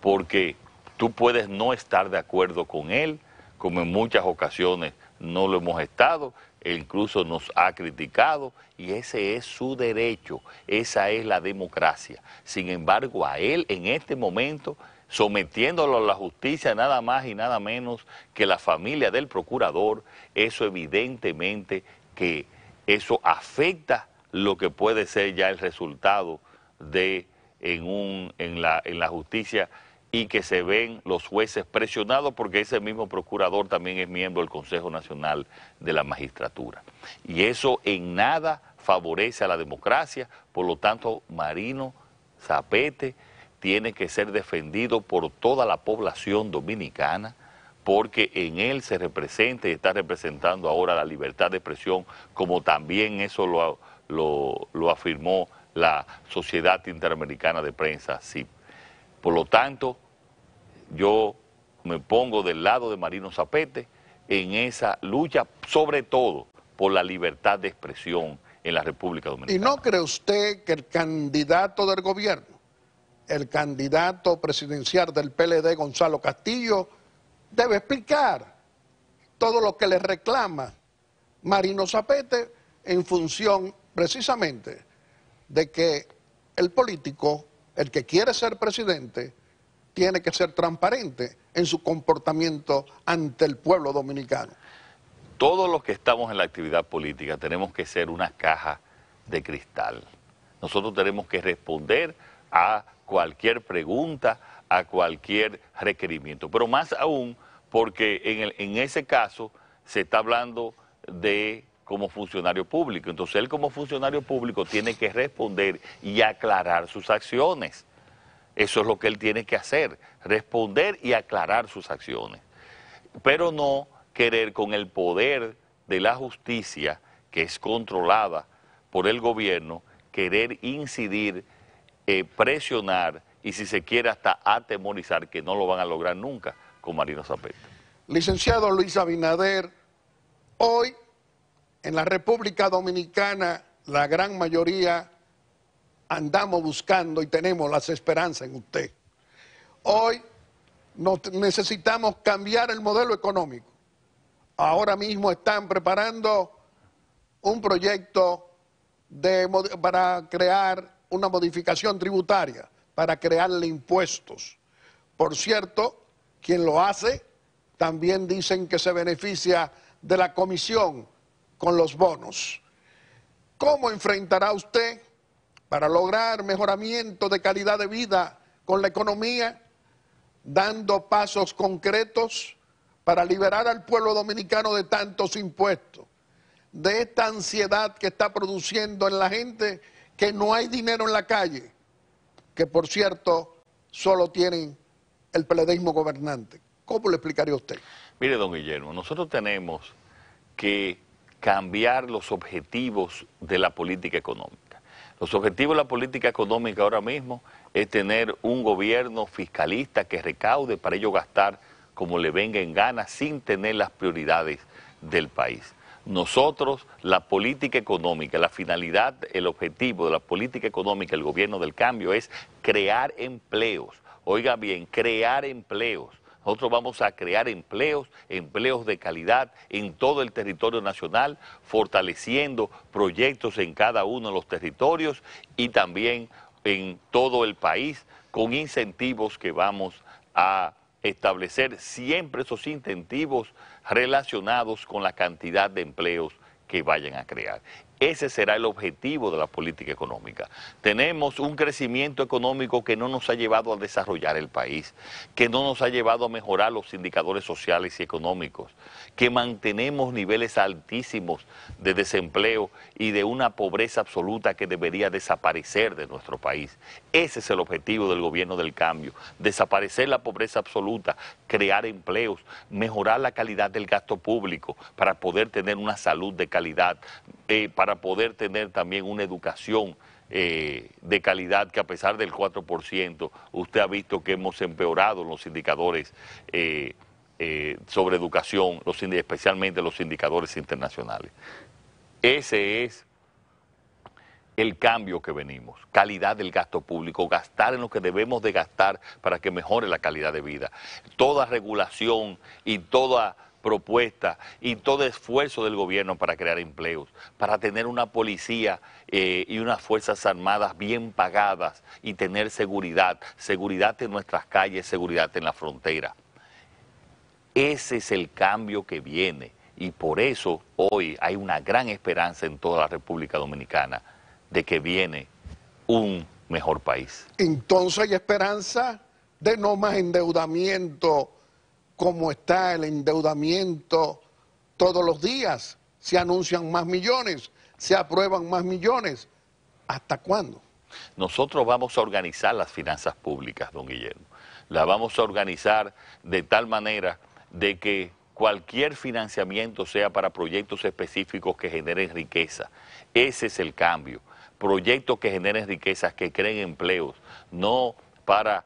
A: porque tú puedes no estar de acuerdo con él, como en muchas ocasiones no lo hemos estado, e incluso nos ha criticado, y ese es su derecho, esa es la democracia. Sin embargo, a él en este momento, sometiéndolo a la justicia nada más y nada menos que la familia del procurador, eso evidentemente que eso afecta lo que puede ser ya el resultado de en, un, en, la, en la justicia y que se ven los jueces presionados porque ese mismo procurador también es miembro del Consejo Nacional de la Magistratura. Y eso en nada favorece a la democracia, por lo tanto Marino Zapete tiene que ser defendido por toda la población dominicana porque en él se representa y está representando ahora la libertad de expresión, como también eso lo, lo, afirmó la Sociedad Interamericana de Prensa, SIP. Por lo tanto, yo me pongo del lado de Marino Zapete en esa lucha, sobre todo por la libertad de expresión en la República Dominicana.
B: ¿Y no cree usted que el candidato del gobierno, el candidato presidencial del PLD, Gonzalo Castillo, debe explicar todo lo que le reclama Marino Zapete en función precisamente de que el político, el que quiere ser presidente, tiene que ser transparente en su comportamiento ante el pueblo dominicano.
A: Todos los que estamos en la actividad política tenemos que ser una caja de cristal. Nosotros tenemos que responder a cualquier pregunta, a cualquier requerimiento, pero más aún porque en, ese caso se está hablando de como funcionario público. Entonces él como funcionario público tiene que responder y aclarar sus acciones. Eso es lo que él tiene que hacer, responder y aclarar sus acciones. Pero no querer con el poder de la justicia, que es controlada por el gobierno, querer incidir, eh, presionar y si se quiere hasta atemorizar que no lo van a lograr nunca con Marino Zapeta.
B: Licenciado Luis Abinader, hoy en la República Dominicana, la gran mayoría andamos buscando y tenemos las esperanzas en usted. Hoy necesitamos cambiar el modelo económico. Ahora mismo están preparando un proyecto para crear una modificación tributaria, para crearle impuestos. Por cierto, quien lo hace también dicen que se beneficia de la comisión con los bonos. ¿Cómo enfrentará usted para lograr mejoramiento de calidad de vida con la economía, dando pasos concretos para liberar al pueblo dominicano de tantos impuestos, de esta ansiedad que está produciendo en la gente que no hay dinero en la calle, que por cierto solo tienen el peledeísmo gobernante? ¿Cómo le explicaría usted?
A: Mire, don Guillermo, nosotros tenemos que cambiar los objetivos de la política económica. Los objetivos de la política económica ahora mismo es tener un gobierno fiscalista que recaude para ello gastar como le venga en gana sin tener las prioridades del país. Nosotros, la política económica, la finalidad, el objetivo de la política económica, el gobierno del cambio es crear empleos. Oiga bien, crear empleos nosotros vamos a crear empleos, empleos de calidad en todo el territorio nacional, fortaleciendo proyectos en cada uno de los territorios y también en todo el país con incentivos que vamos a establecer siempre esos incentivos relacionados con la cantidad de empleos que vayan a crear. Ese será el objetivo de la política económica. Tenemos un crecimiento económico que no nos ha llevado a desarrollar el país, que no nos ha llevado a mejorar los indicadores sociales y económicos, que mantenemos niveles altísimos de desempleo y de una pobreza absoluta que debería desaparecer de nuestro país. Ese es el objetivo del gobierno del cambio, desaparecer la pobreza absoluta, crear empleos, mejorar la calidad del gasto público para poder tener una salud de calidad, eh, para poder tener también una educación eh, de calidad que a pesar del 4%, usted ha visto que hemos empeorado los indicadores eh, eh, sobre educación, los, especialmente los indicadores internacionales. Ese es el cambio que venimos, calidad del gasto público, gastar en lo que debemos de gastar para que mejore la calidad de vida. Toda regulación y toda propuesta y todo esfuerzo del gobierno para crear empleos, para tener una policía eh, y unas fuerzas armadas bien pagadas y tener seguridad, seguridad en nuestras calles, seguridad en la frontera. Ese es el cambio que viene y por eso hoy hay una gran esperanza en toda la República Dominicana de que viene un mejor país.
B: Entonces hay esperanza de no más endeudamiento cómo está el endeudamiento todos los días. Se anuncian más millones, se aprueban más millones. ¿Hasta cuándo?
A: Nosotros vamos a organizar las finanzas públicas, don Guillermo. Las vamos a organizar de tal manera de que cualquier financiamiento sea para proyectos específicos que generen riqueza. Ese es el cambio. Proyectos que generen riquezas, que creen empleos, no para,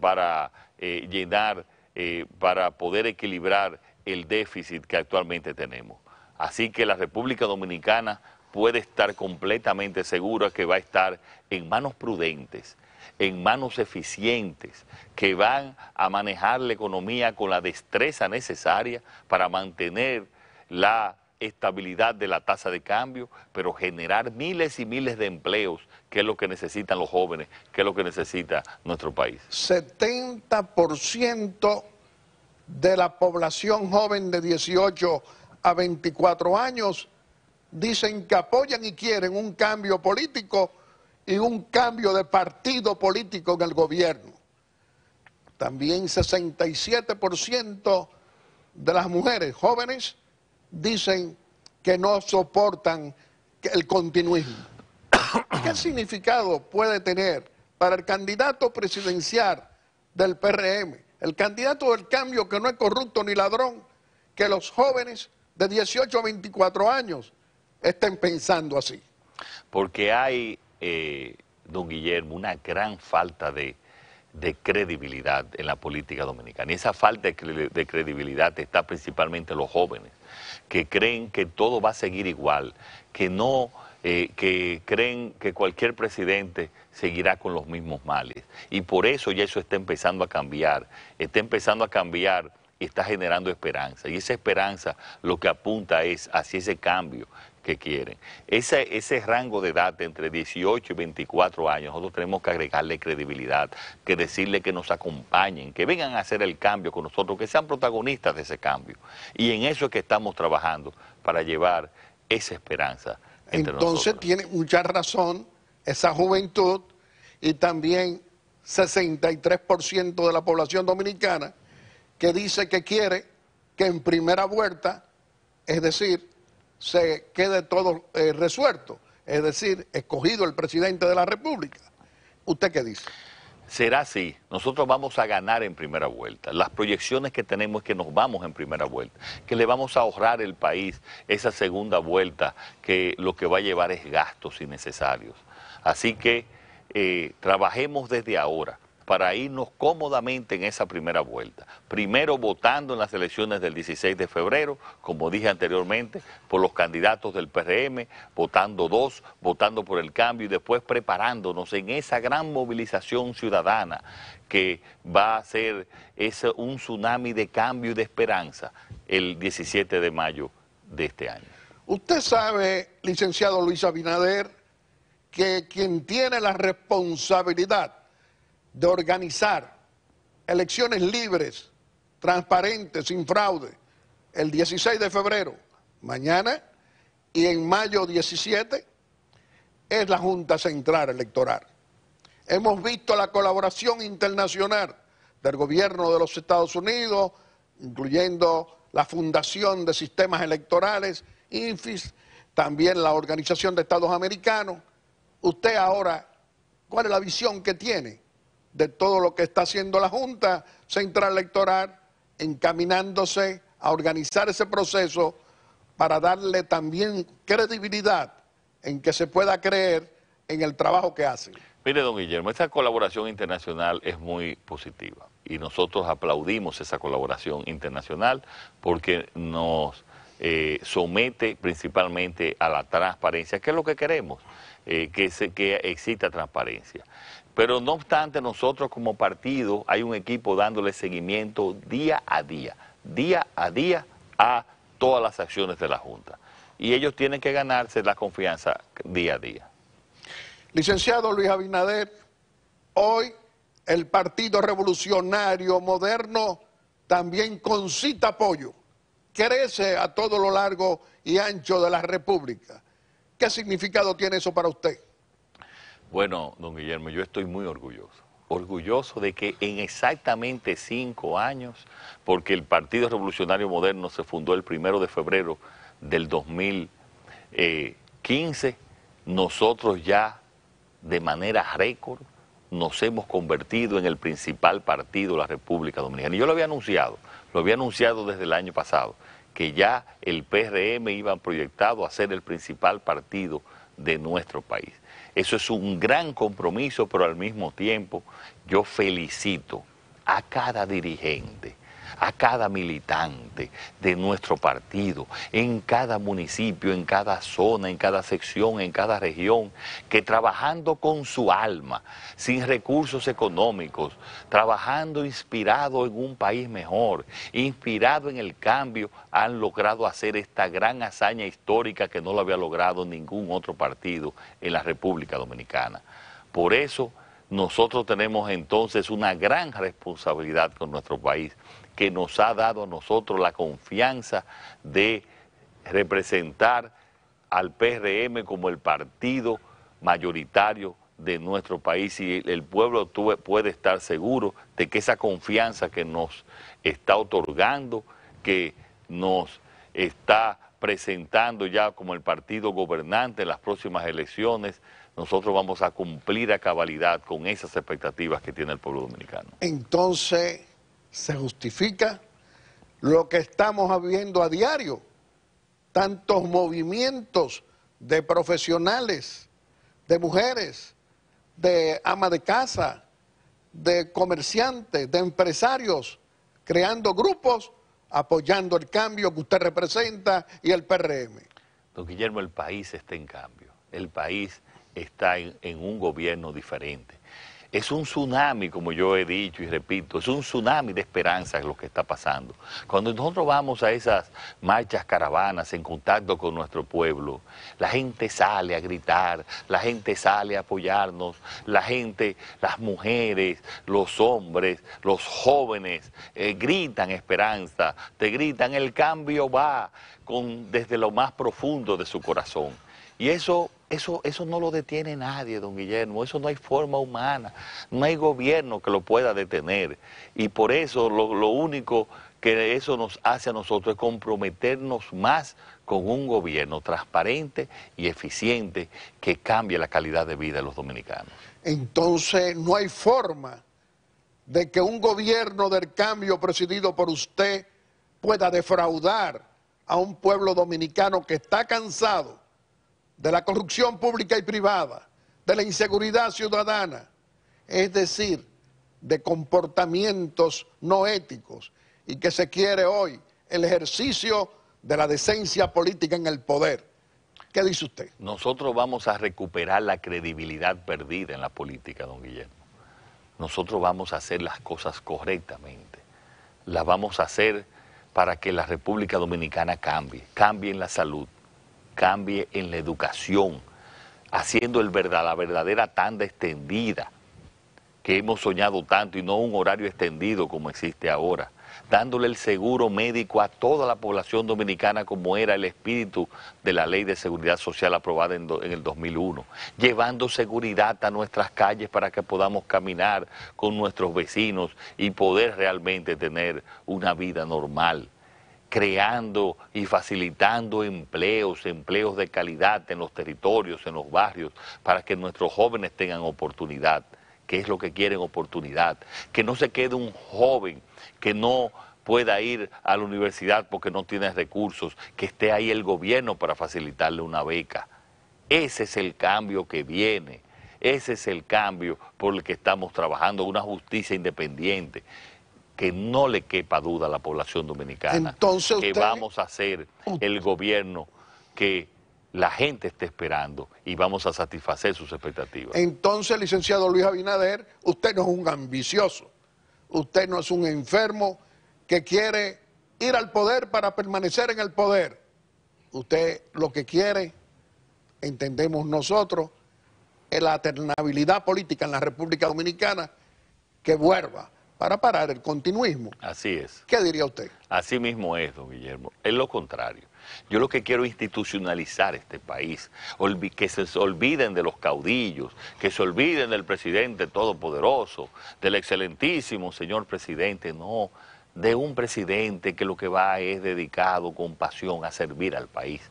A: para eh, llenar eh, para poder equilibrar el déficit que actualmente tenemos. Así que la República Dominicana puede estar completamente segura que va a estar en manos prudentes, en manos eficientes, que van a manejar la economía con la destreza necesaria para mantener la estabilidad de la tasa de cambio, pero generar miles y miles de empleos qué es lo que necesitan los jóvenes, qué es lo que necesita nuestro país.
B: 70% de la población joven de 18 a 24 años dicen que apoyan y quieren un cambio político y un cambio de partido político en el gobierno. También 67% de las mujeres jóvenes dicen que no soportan el continuismo. ¿Qué significado puede tener para el candidato presidencial del PRM, el candidato del cambio que no es corrupto ni ladrón, que los jóvenes de 18 a 24 años estén pensando así?
A: Porque hay, eh, don Guillermo, una gran falta de, credibilidad en la política dominicana. Y esa falta de, credibilidad está principalmente en los jóvenes, que creen que todo va a seguir igual, que no eh, que creen que cualquier presidente seguirá con los mismos males. Y por eso ya eso está empezando a cambiar, está empezando a cambiar y está generando esperanza. Y esa esperanza lo que apunta es hacia ese cambio que quieren. Ese, ese rango de edad entre 18 y 24 años, nosotros tenemos que agregarle credibilidad, que decirle que nos acompañen, que vengan a hacer el cambio con nosotros, que sean protagonistas de ese cambio. Y en eso es que estamos trabajando para llevar esa esperanza
B: entonces tiene mucha razón esa juventud y también 63% de la población dominicana que dice que quiere que en primera vuelta, es decir, se quede todo eh, resuelto, es decir, escogido el presidente de la República. ¿Usted qué dice?
A: Será así. Nosotros vamos a ganar en primera vuelta. Las proyecciones que tenemos es que nos vamos en primera vuelta, que le vamos a ahorrar el país esa segunda vuelta que lo que va a llevar es gastos innecesarios. Así que eh, trabajemos desde ahora para irnos cómodamente en esa primera vuelta. Primero votando en las elecciones del 16 de febrero, como dije anteriormente, por los candidatos del PRM, votando dos, votando por el cambio y después preparándonos en esa gran movilización ciudadana que va a ser ese, un tsunami de cambio y de esperanza el 17 de mayo de este año.
B: Usted sabe, licenciado Luis Abinader, que quien tiene la responsabilidad de organizar elecciones libres, transparentes, sin fraude, el 16 de febrero, mañana, y en mayo 17, es la Junta Central Electoral. Hemos visto la colaboración internacional del gobierno de los Estados Unidos, incluyendo la Fundación de Sistemas Electorales, INFIS, también la Organización de Estados Americanos. Usted ahora, ¿cuál es la visión que tiene de todo lo que está haciendo la Junta Central Electoral, encaminándose a organizar ese proceso para darle también credibilidad en que se pueda creer en el trabajo que hacen.
A: Mire, don Guillermo, esta colaboración internacional es muy positiva y nosotros aplaudimos esa colaboración internacional porque nos eh, somete principalmente a la transparencia, que es lo que queremos, eh, que, se, que exista transparencia. Pero no obstante, nosotros como partido hay un equipo dándole seguimiento día a día, día a día a todas las acciones de la Junta. Y ellos tienen que ganarse la confianza día a día.
B: Licenciado Luis Abinader, hoy el Partido Revolucionario Moderno también concita apoyo, crece a todo lo largo y ancho de la República. ¿Qué significado tiene eso para usted?
A: Bueno, don Guillermo, yo estoy muy orgulloso. Orgulloso de que en exactamente cinco años, porque el Partido Revolucionario Moderno se fundó el primero de febrero del 2015, eh, nosotros ya de manera récord nos hemos convertido en el principal partido de la República Dominicana. Y yo lo había anunciado, lo había anunciado desde el año pasado, que ya el PRM iba proyectado a ser el principal partido de nuestro país. Eso es un gran compromiso, pero al mismo tiempo yo felicito a cada dirigente a cada militante de nuestro partido, en cada municipio, en cada zona, en cada sección, en cada región, que trabajando con su alma, sin recursos económicos, trabajando inspirado en un país mejor, inspirado en el cambio, han logrado hacer esta gran hazaña histórica que no lo había logrado ningún otro partido en la República Dominicana. Por eso nosotros tenemos entonces una gran responsabilidad con nuestro país que nos ha dado a nosotros la confianza de representar al PRM como el partido mayoritario de nuestro país y el pueblo puede estar seguro de que esa confianza que nos está otorgando, que nos está presentando ya como el partido gobernante en las próximas elecciones, nosotros vamos a cumplir a cabalidad con esas expectativas que tiene el pueblo dominicano.
B: Entonces, se justifica lo que estamos viendo a diario, tantos movimientos de profesionales, de mujeres, de ama de casa, de comerciantes, de empresarios, creando grupos apoyando el cambio que usted representa y el PRM. Don
A: Guillermo, el país está en cambio, el país está en, en un gobierno diferente. Es un tsunami, como yo he dicho y repito, es un tsunami de esperanza lo que está pasando. Cuando nosotros vamos a esas marchas caravanas en contacto con nuestro pueblo, la gente sale a gritar, la gente sale a apoyarnos, la gente, las mujeres, los hombres, los jóvenes, eh, gritan esperanza, te gritan el cambio va con, desde lo más profundo de su corazón. Y eso eso, no lo detiene nadie, don Guillermo. Eso no hay forma humana. No hay gobierno que lo pueda detener. Y por eso lo único que eso nos hace a nosotros es comprometernos más con un gobierno transparente y eficiente que cambie la calidad de vida de los dominicanos.
B: Entonces, no hay forma de que un gobierno del cambio presidido por usted pueda defraudar a un pueblo dominicano que está cansado de la corrupción pública y privada, de la inseguridad ciudadana, es decir, de comportamientos no éticos y que se quiere hoy el ejercicio de la decencia política en el poder. ¿Qué dice usted?
A: Nosotros vamos a recuperar la credibilidad perdida en la política, don Guillermo. Nosotros vamos a hacer las cosas correctamente. Las vamos a hacer para que la República Dominicana cambie, cambie en la salud, cambie en la educación, haciendo el verdad, la verdadera tanda extendida que hemos soñado tanto y no un horario extendido como existe ahora, dándole el seguro médico a toda la población dominicana como era el espíritu de la Ley de Seguridad Social aprobada en, en el 2001, llevando seguridad a nuestras calles para que podamos caminar con nuestros vecinos y poder realmente tener una vida normal creando y facilitando empleos, empleos de calidad en los territorios, en los barrios, para que nuestros jóvenes tengan oportunidad, que es lo que quieren oportunidad, que no se quede un joven que no pueda ir a la universidad porque no tiene recursos, que esté ahí el gobierno para facilitarle una beca. Ese es el cambio que viene, ese es el cambio por el que estamos trabajando, una justicia independiente que no le quepa duda a la población dominicana Entonces que vamos a hacer el gobierno que la gente está esperando y vamos a satisfacer sus expectativas.
B: Entonces, licenciado Luis Abinader, usted no es un ambicioso, usted no es un enfermo que quiere ir al poder para permanecer en el poder. Usted lo que quiere, entendemos nosotros, es la alternabilidad política en la República Dominicana que vuelva para parar el continuismo.
A: Así es.
B: ¿Qué diría usted?
A: Así mismo es, don Guillermo. Es lo contrario. Yo lo que quiero es institucionalizar este país, que se olviden de los caudillos, que se olviden del presidente todopoderoso, del excelentísimo señor presidente, no, de un presidente que lo que va es dedicado con pasión a servir al país.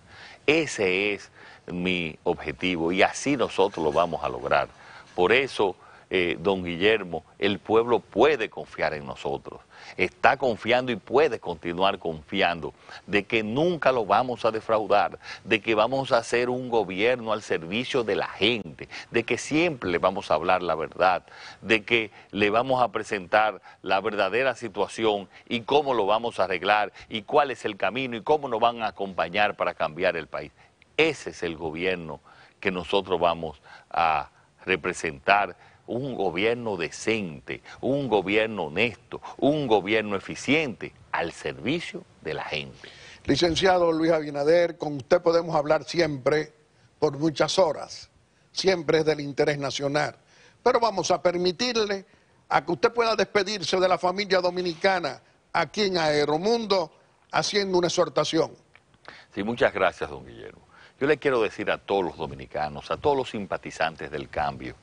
A: Ese es mi objetivo y así nosotros lo vamos a lograr. Por eso eh, don Guillermo, el pueblo puede confiar en nosotros, está confiando y puede continuar confiando de que nunca lo vamos a defraudar, de que vamos a hacer un gobierno al servicio de la gente, de que siempre le vamos a hablar la verdad, de que le vamos a presentar la verdadera situación y cómo lo vamos a arreglar y cuál es el camino y cómo nos van a acompañar para cambiar el país. Ese es el gobierno que nosotros vamos a representar un gobierno decente, un gobierno honesto, un gobierno eficiente al servicio
B: de la gente. Licenciado Luis Abinader, con usted podemos hablar siempre por muchas horas, siempre es del interés nacional, pero vamos a permitirle a que usted pueda despedirse de la familia dominicana aquí en Aeromundo haciendo una exhortación.
A: Sí, muchas gracias, don Guillermo. Yo le quiero decir a todos los dominicanos, a todos los simpatizantes del cambio,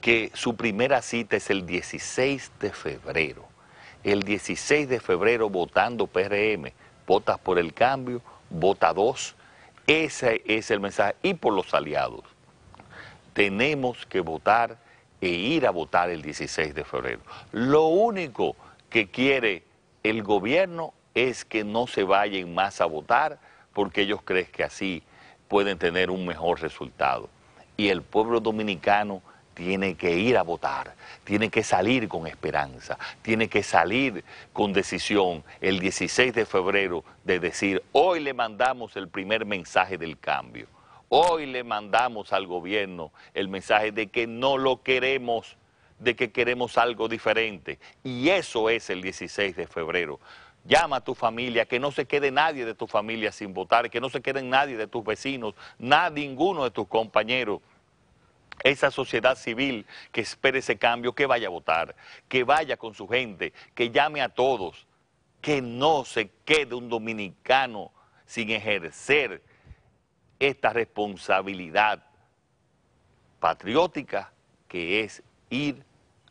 A: que su primera cita es el 16 de febrero. El 16 de febrero votando PRM, votas por el cambio, vota dos... Ese es el mensaje. Y por los aliados. Tenemos que votar e ir a votar el 16 de febrero. Lo único que quiere el gobierno es que no se vayan más a votar porque ellos creen que así pueden tener un mejor resultado. Y el pueblo dominicano tiene que ir a votar, tiene que salir con esperanza, tiene que salir con decisión el 16 de febrero de decir, hoy le mandamos el primer mensaje del cambio, hoy le mandamos al gobierno el mensaje de que no lo queremos, de que queremos algo diferente. Y eso es el 16 de febrero. Llama a tu familia, que no se quede nadie de tu familia sin votar, que no se quede nadie de tus vecinos, nada, ninguno de tus compañeros esa sociedad civil que espere ese cambio, que vaya a votar, que vaya con su gente, que llame a todos, que no se quede un dominicano sin ejercer esta responsabilidad patriótica que es ir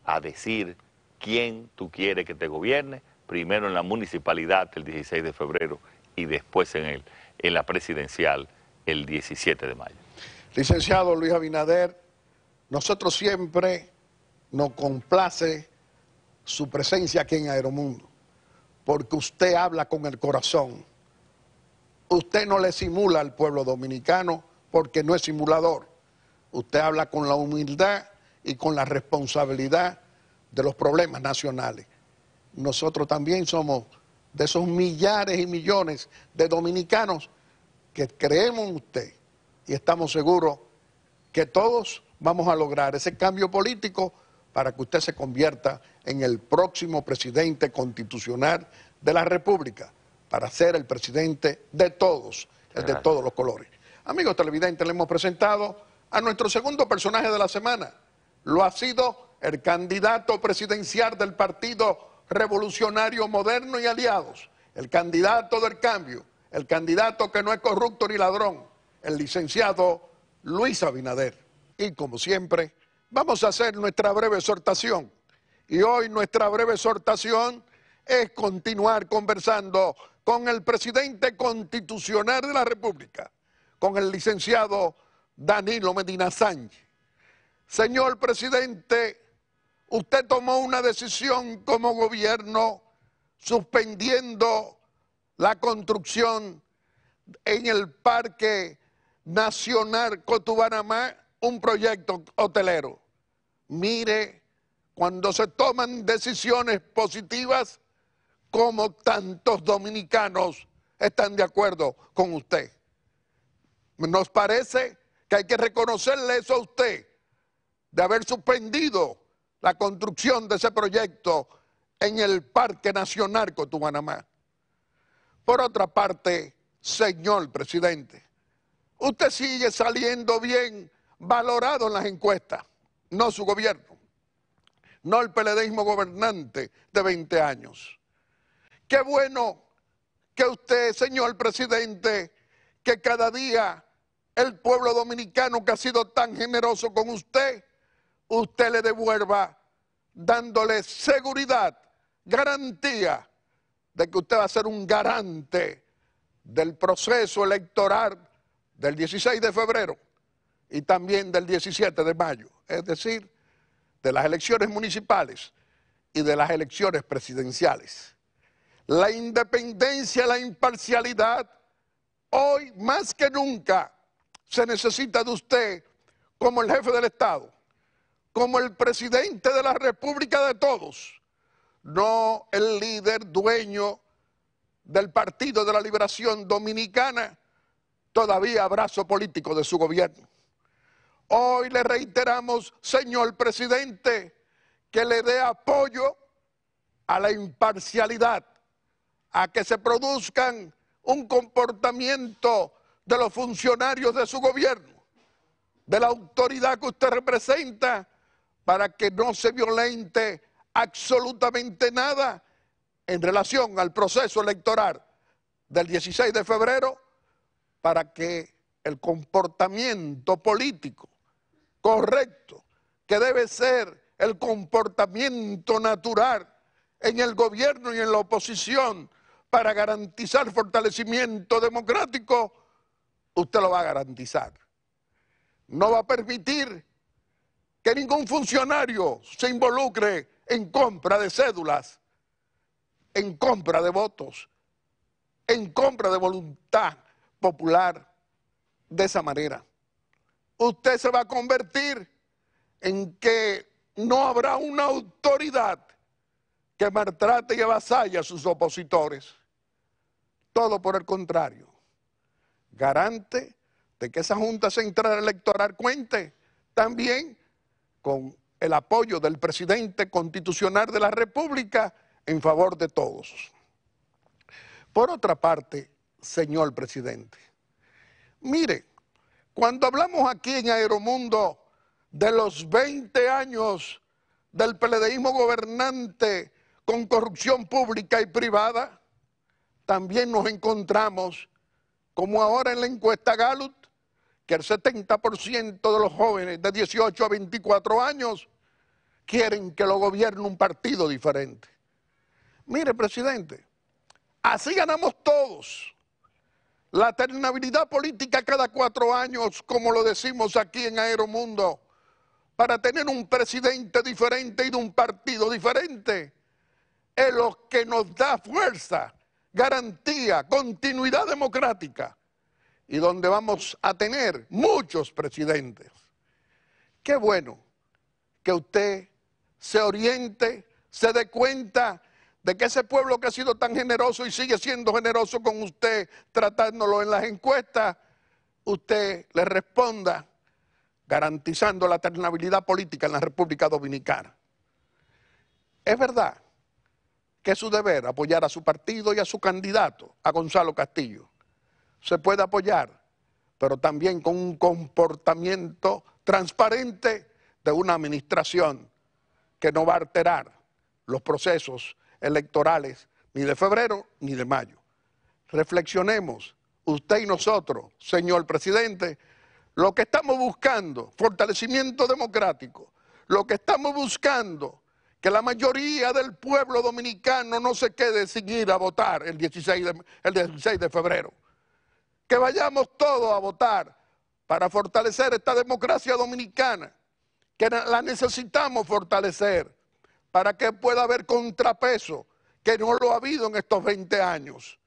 A: a decir quién tú quieres que te gobierne, primero en la municipalidad el 16 de febrero y después en, el, en la presidencial el 17 de mayo.
B: Licenciado Luis Abinader, nosotros siempre nos complace su presencia aquí en Aeromundo, porque usted habla con el corazón. Usted no le simula al pueblo dominicano porque no es simulador. Usted habla con la humildad y con la responsabilidad de los problemas nacionales. Nosotros también somos de esos millares y millones de dominicanos que creemos en usted y estamos seguros que todos vamos a lograr ese cambio político para que usted se convierta en el próximo presidente constitucional de la República, para ser el presidente de todos, el de todos los colores. Amigos televidentes, le hemos presentado a nuestro segundo personaje de la semana. Lo ha sido el candidato presidencial del Partido Revolucionario Moderno y Aliados, el candidato del cambio, el candidato que no es corrupto ni ladrón, el licenciado Luis Abinader y como siempre, vamos a hacer nuestra breve exhortación. Y hoy nuestra breve exhortación es continuar conversando con el presidente constitucional de la República, con el licenciado Danilo Medina Sánchez. Señor presidente, usted tomó una decisión como gobierno suspendiendo la construcción en el Parque Nacional Cotubanamá un proyecto hotelero. Mire, cuando se toman decisiones positivas, como tantos dominicanos están de acuerdo con usted. Nos parece que hay que reconocerle eso a usted, de haber suspendido la construcción de ese proyecto en el Parque Nacional Cotubanamá. Por otra parte, señor presidente, usted sigue saliendo bien valorado en las encuestas, no su gobierno, no el peledeísmo gobernante de 20 años. Qué bueno que usted, señor presidente, que cada día el pueblo dominicano que ha sido tan generoso con usted, usted le devuelva dándole seguridad, garantía de que usted va a ser un garante del proceso electoral del 16 de febrero y también del 17 de mayo, es decir, de las elecciones municipales y de las elecciones presidenciales. La independencia, la imparcialidad, hoy más que nunca se necesita de usted como el jefe del Estado, como el presidente de la República de todos, no el líder dueño del Partido de la Liberación Dominicana, todavía abrazo político de su gobierno. Hoy le reiteramos, señor presidente, que le dé apoyo a la imparcialidad, a que se produzcan un comportamiento de los funcionarios de su gobierno, de la autoridad que usted representa, para que no se violente absolutamente nada en relación al proceso electoral del 16 de febrero, para que el comportamiento político correcto, que debe ser el comportamiento natural en el gobierno y en la oposición para garantizar fortalecimiento democrático, usted lo va a garantizar. No va a permitir que ningún funcionario se involucre en compra de cédulas, en compra de votos, en compra de voluntad popular de esa manera usted se va a convertir en que no habrá una autoridad que maltrate y avasalle a sus opositores. Todo por el contrario. Garante de que esa Junta Central Electoral cuente también con el apoyo del presidente constitucional de la República en favor de todos. Por otra parte, señor presidente, mire, cuando hablamos aquí en Aeromundo de los 20 años del peledeísmo gobernante con corrupción pública y privada, también nos encontramos, como ahora en la encuesta Gallup, que el 70% de los jóvenes de 18 a 24 años quieren que lo gobierne un partido diferente. Mire, presidente, así ganamos todos. La terminabilidad política cada cuatro años, como lo decimos aquí en Aeromundo, para tener un presidente diferente y de un partido diferente, es lo que nos da fuerza, garantía, continuidad democrática y donde vamos a tener muchos presidentes. Qué bueno que usted se oriente, se dé cuenta de que ese pueblo que ha sido tan generoso y sigue siendo generoso con usted, tratándolo en las encuestas, usted le responda garantizando la ternabilidad política en la República Dominicana. Es verdad que es su deber apoyar a su partido y a su candidato, a Gonzalo Castillo. Se puede apoyar, pero también con un comportamiento transparente de una administración que no va a alterar los procesos electorales, ni de febrero ni de mayo. Reflexionemos, usted y nosotros, señor presidente, lo que estamos buscando, fortalecimiento democrático, lo que estamos buscando, que la mayoría del pueblo dominicano no se quede sin ir a votar el 16 de, el 16 de febrero. Que vayamos todos a votar para fortalecer esta democracia dominicana, que la necesitamos fortalecer para que pueda haber contrapeso, que no lo ha habido en estos 20 años,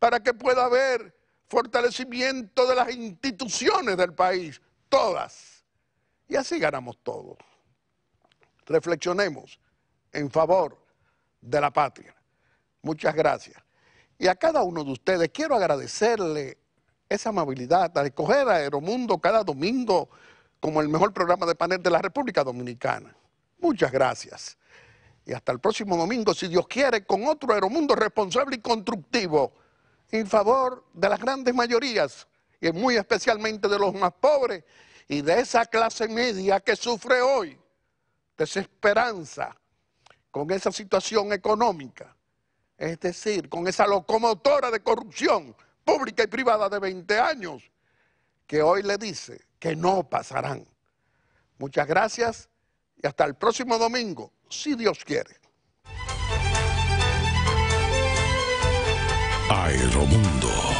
B: para que pueda haber fortalecimiento de las instituciones del país, todas. Y así ganamos todos. Reflexionemos en favor de la patria. Muchas gracias. Y a cada uno de ustedes quiero agradecerle esa amabilidad de escoger a Aeromundo cada domingo como el mejor programa de panel de la República Dominicana. Muchas gracias. Y hasta el próximo domingo, si Dios quiere, con otro aeromundo responsable y constructivo en favor de las grandes mayorías y muy especialmente de los más pobres y de esa clase media que sufre hoy desesperanza con esa situación económica, es decir, con esa locomotora de corrupción pública y privada de 20 años que hoy le dice que no pasarán. Muchas gracias y hasta el próximo domingo si Dios quiere.
C: Aeromundo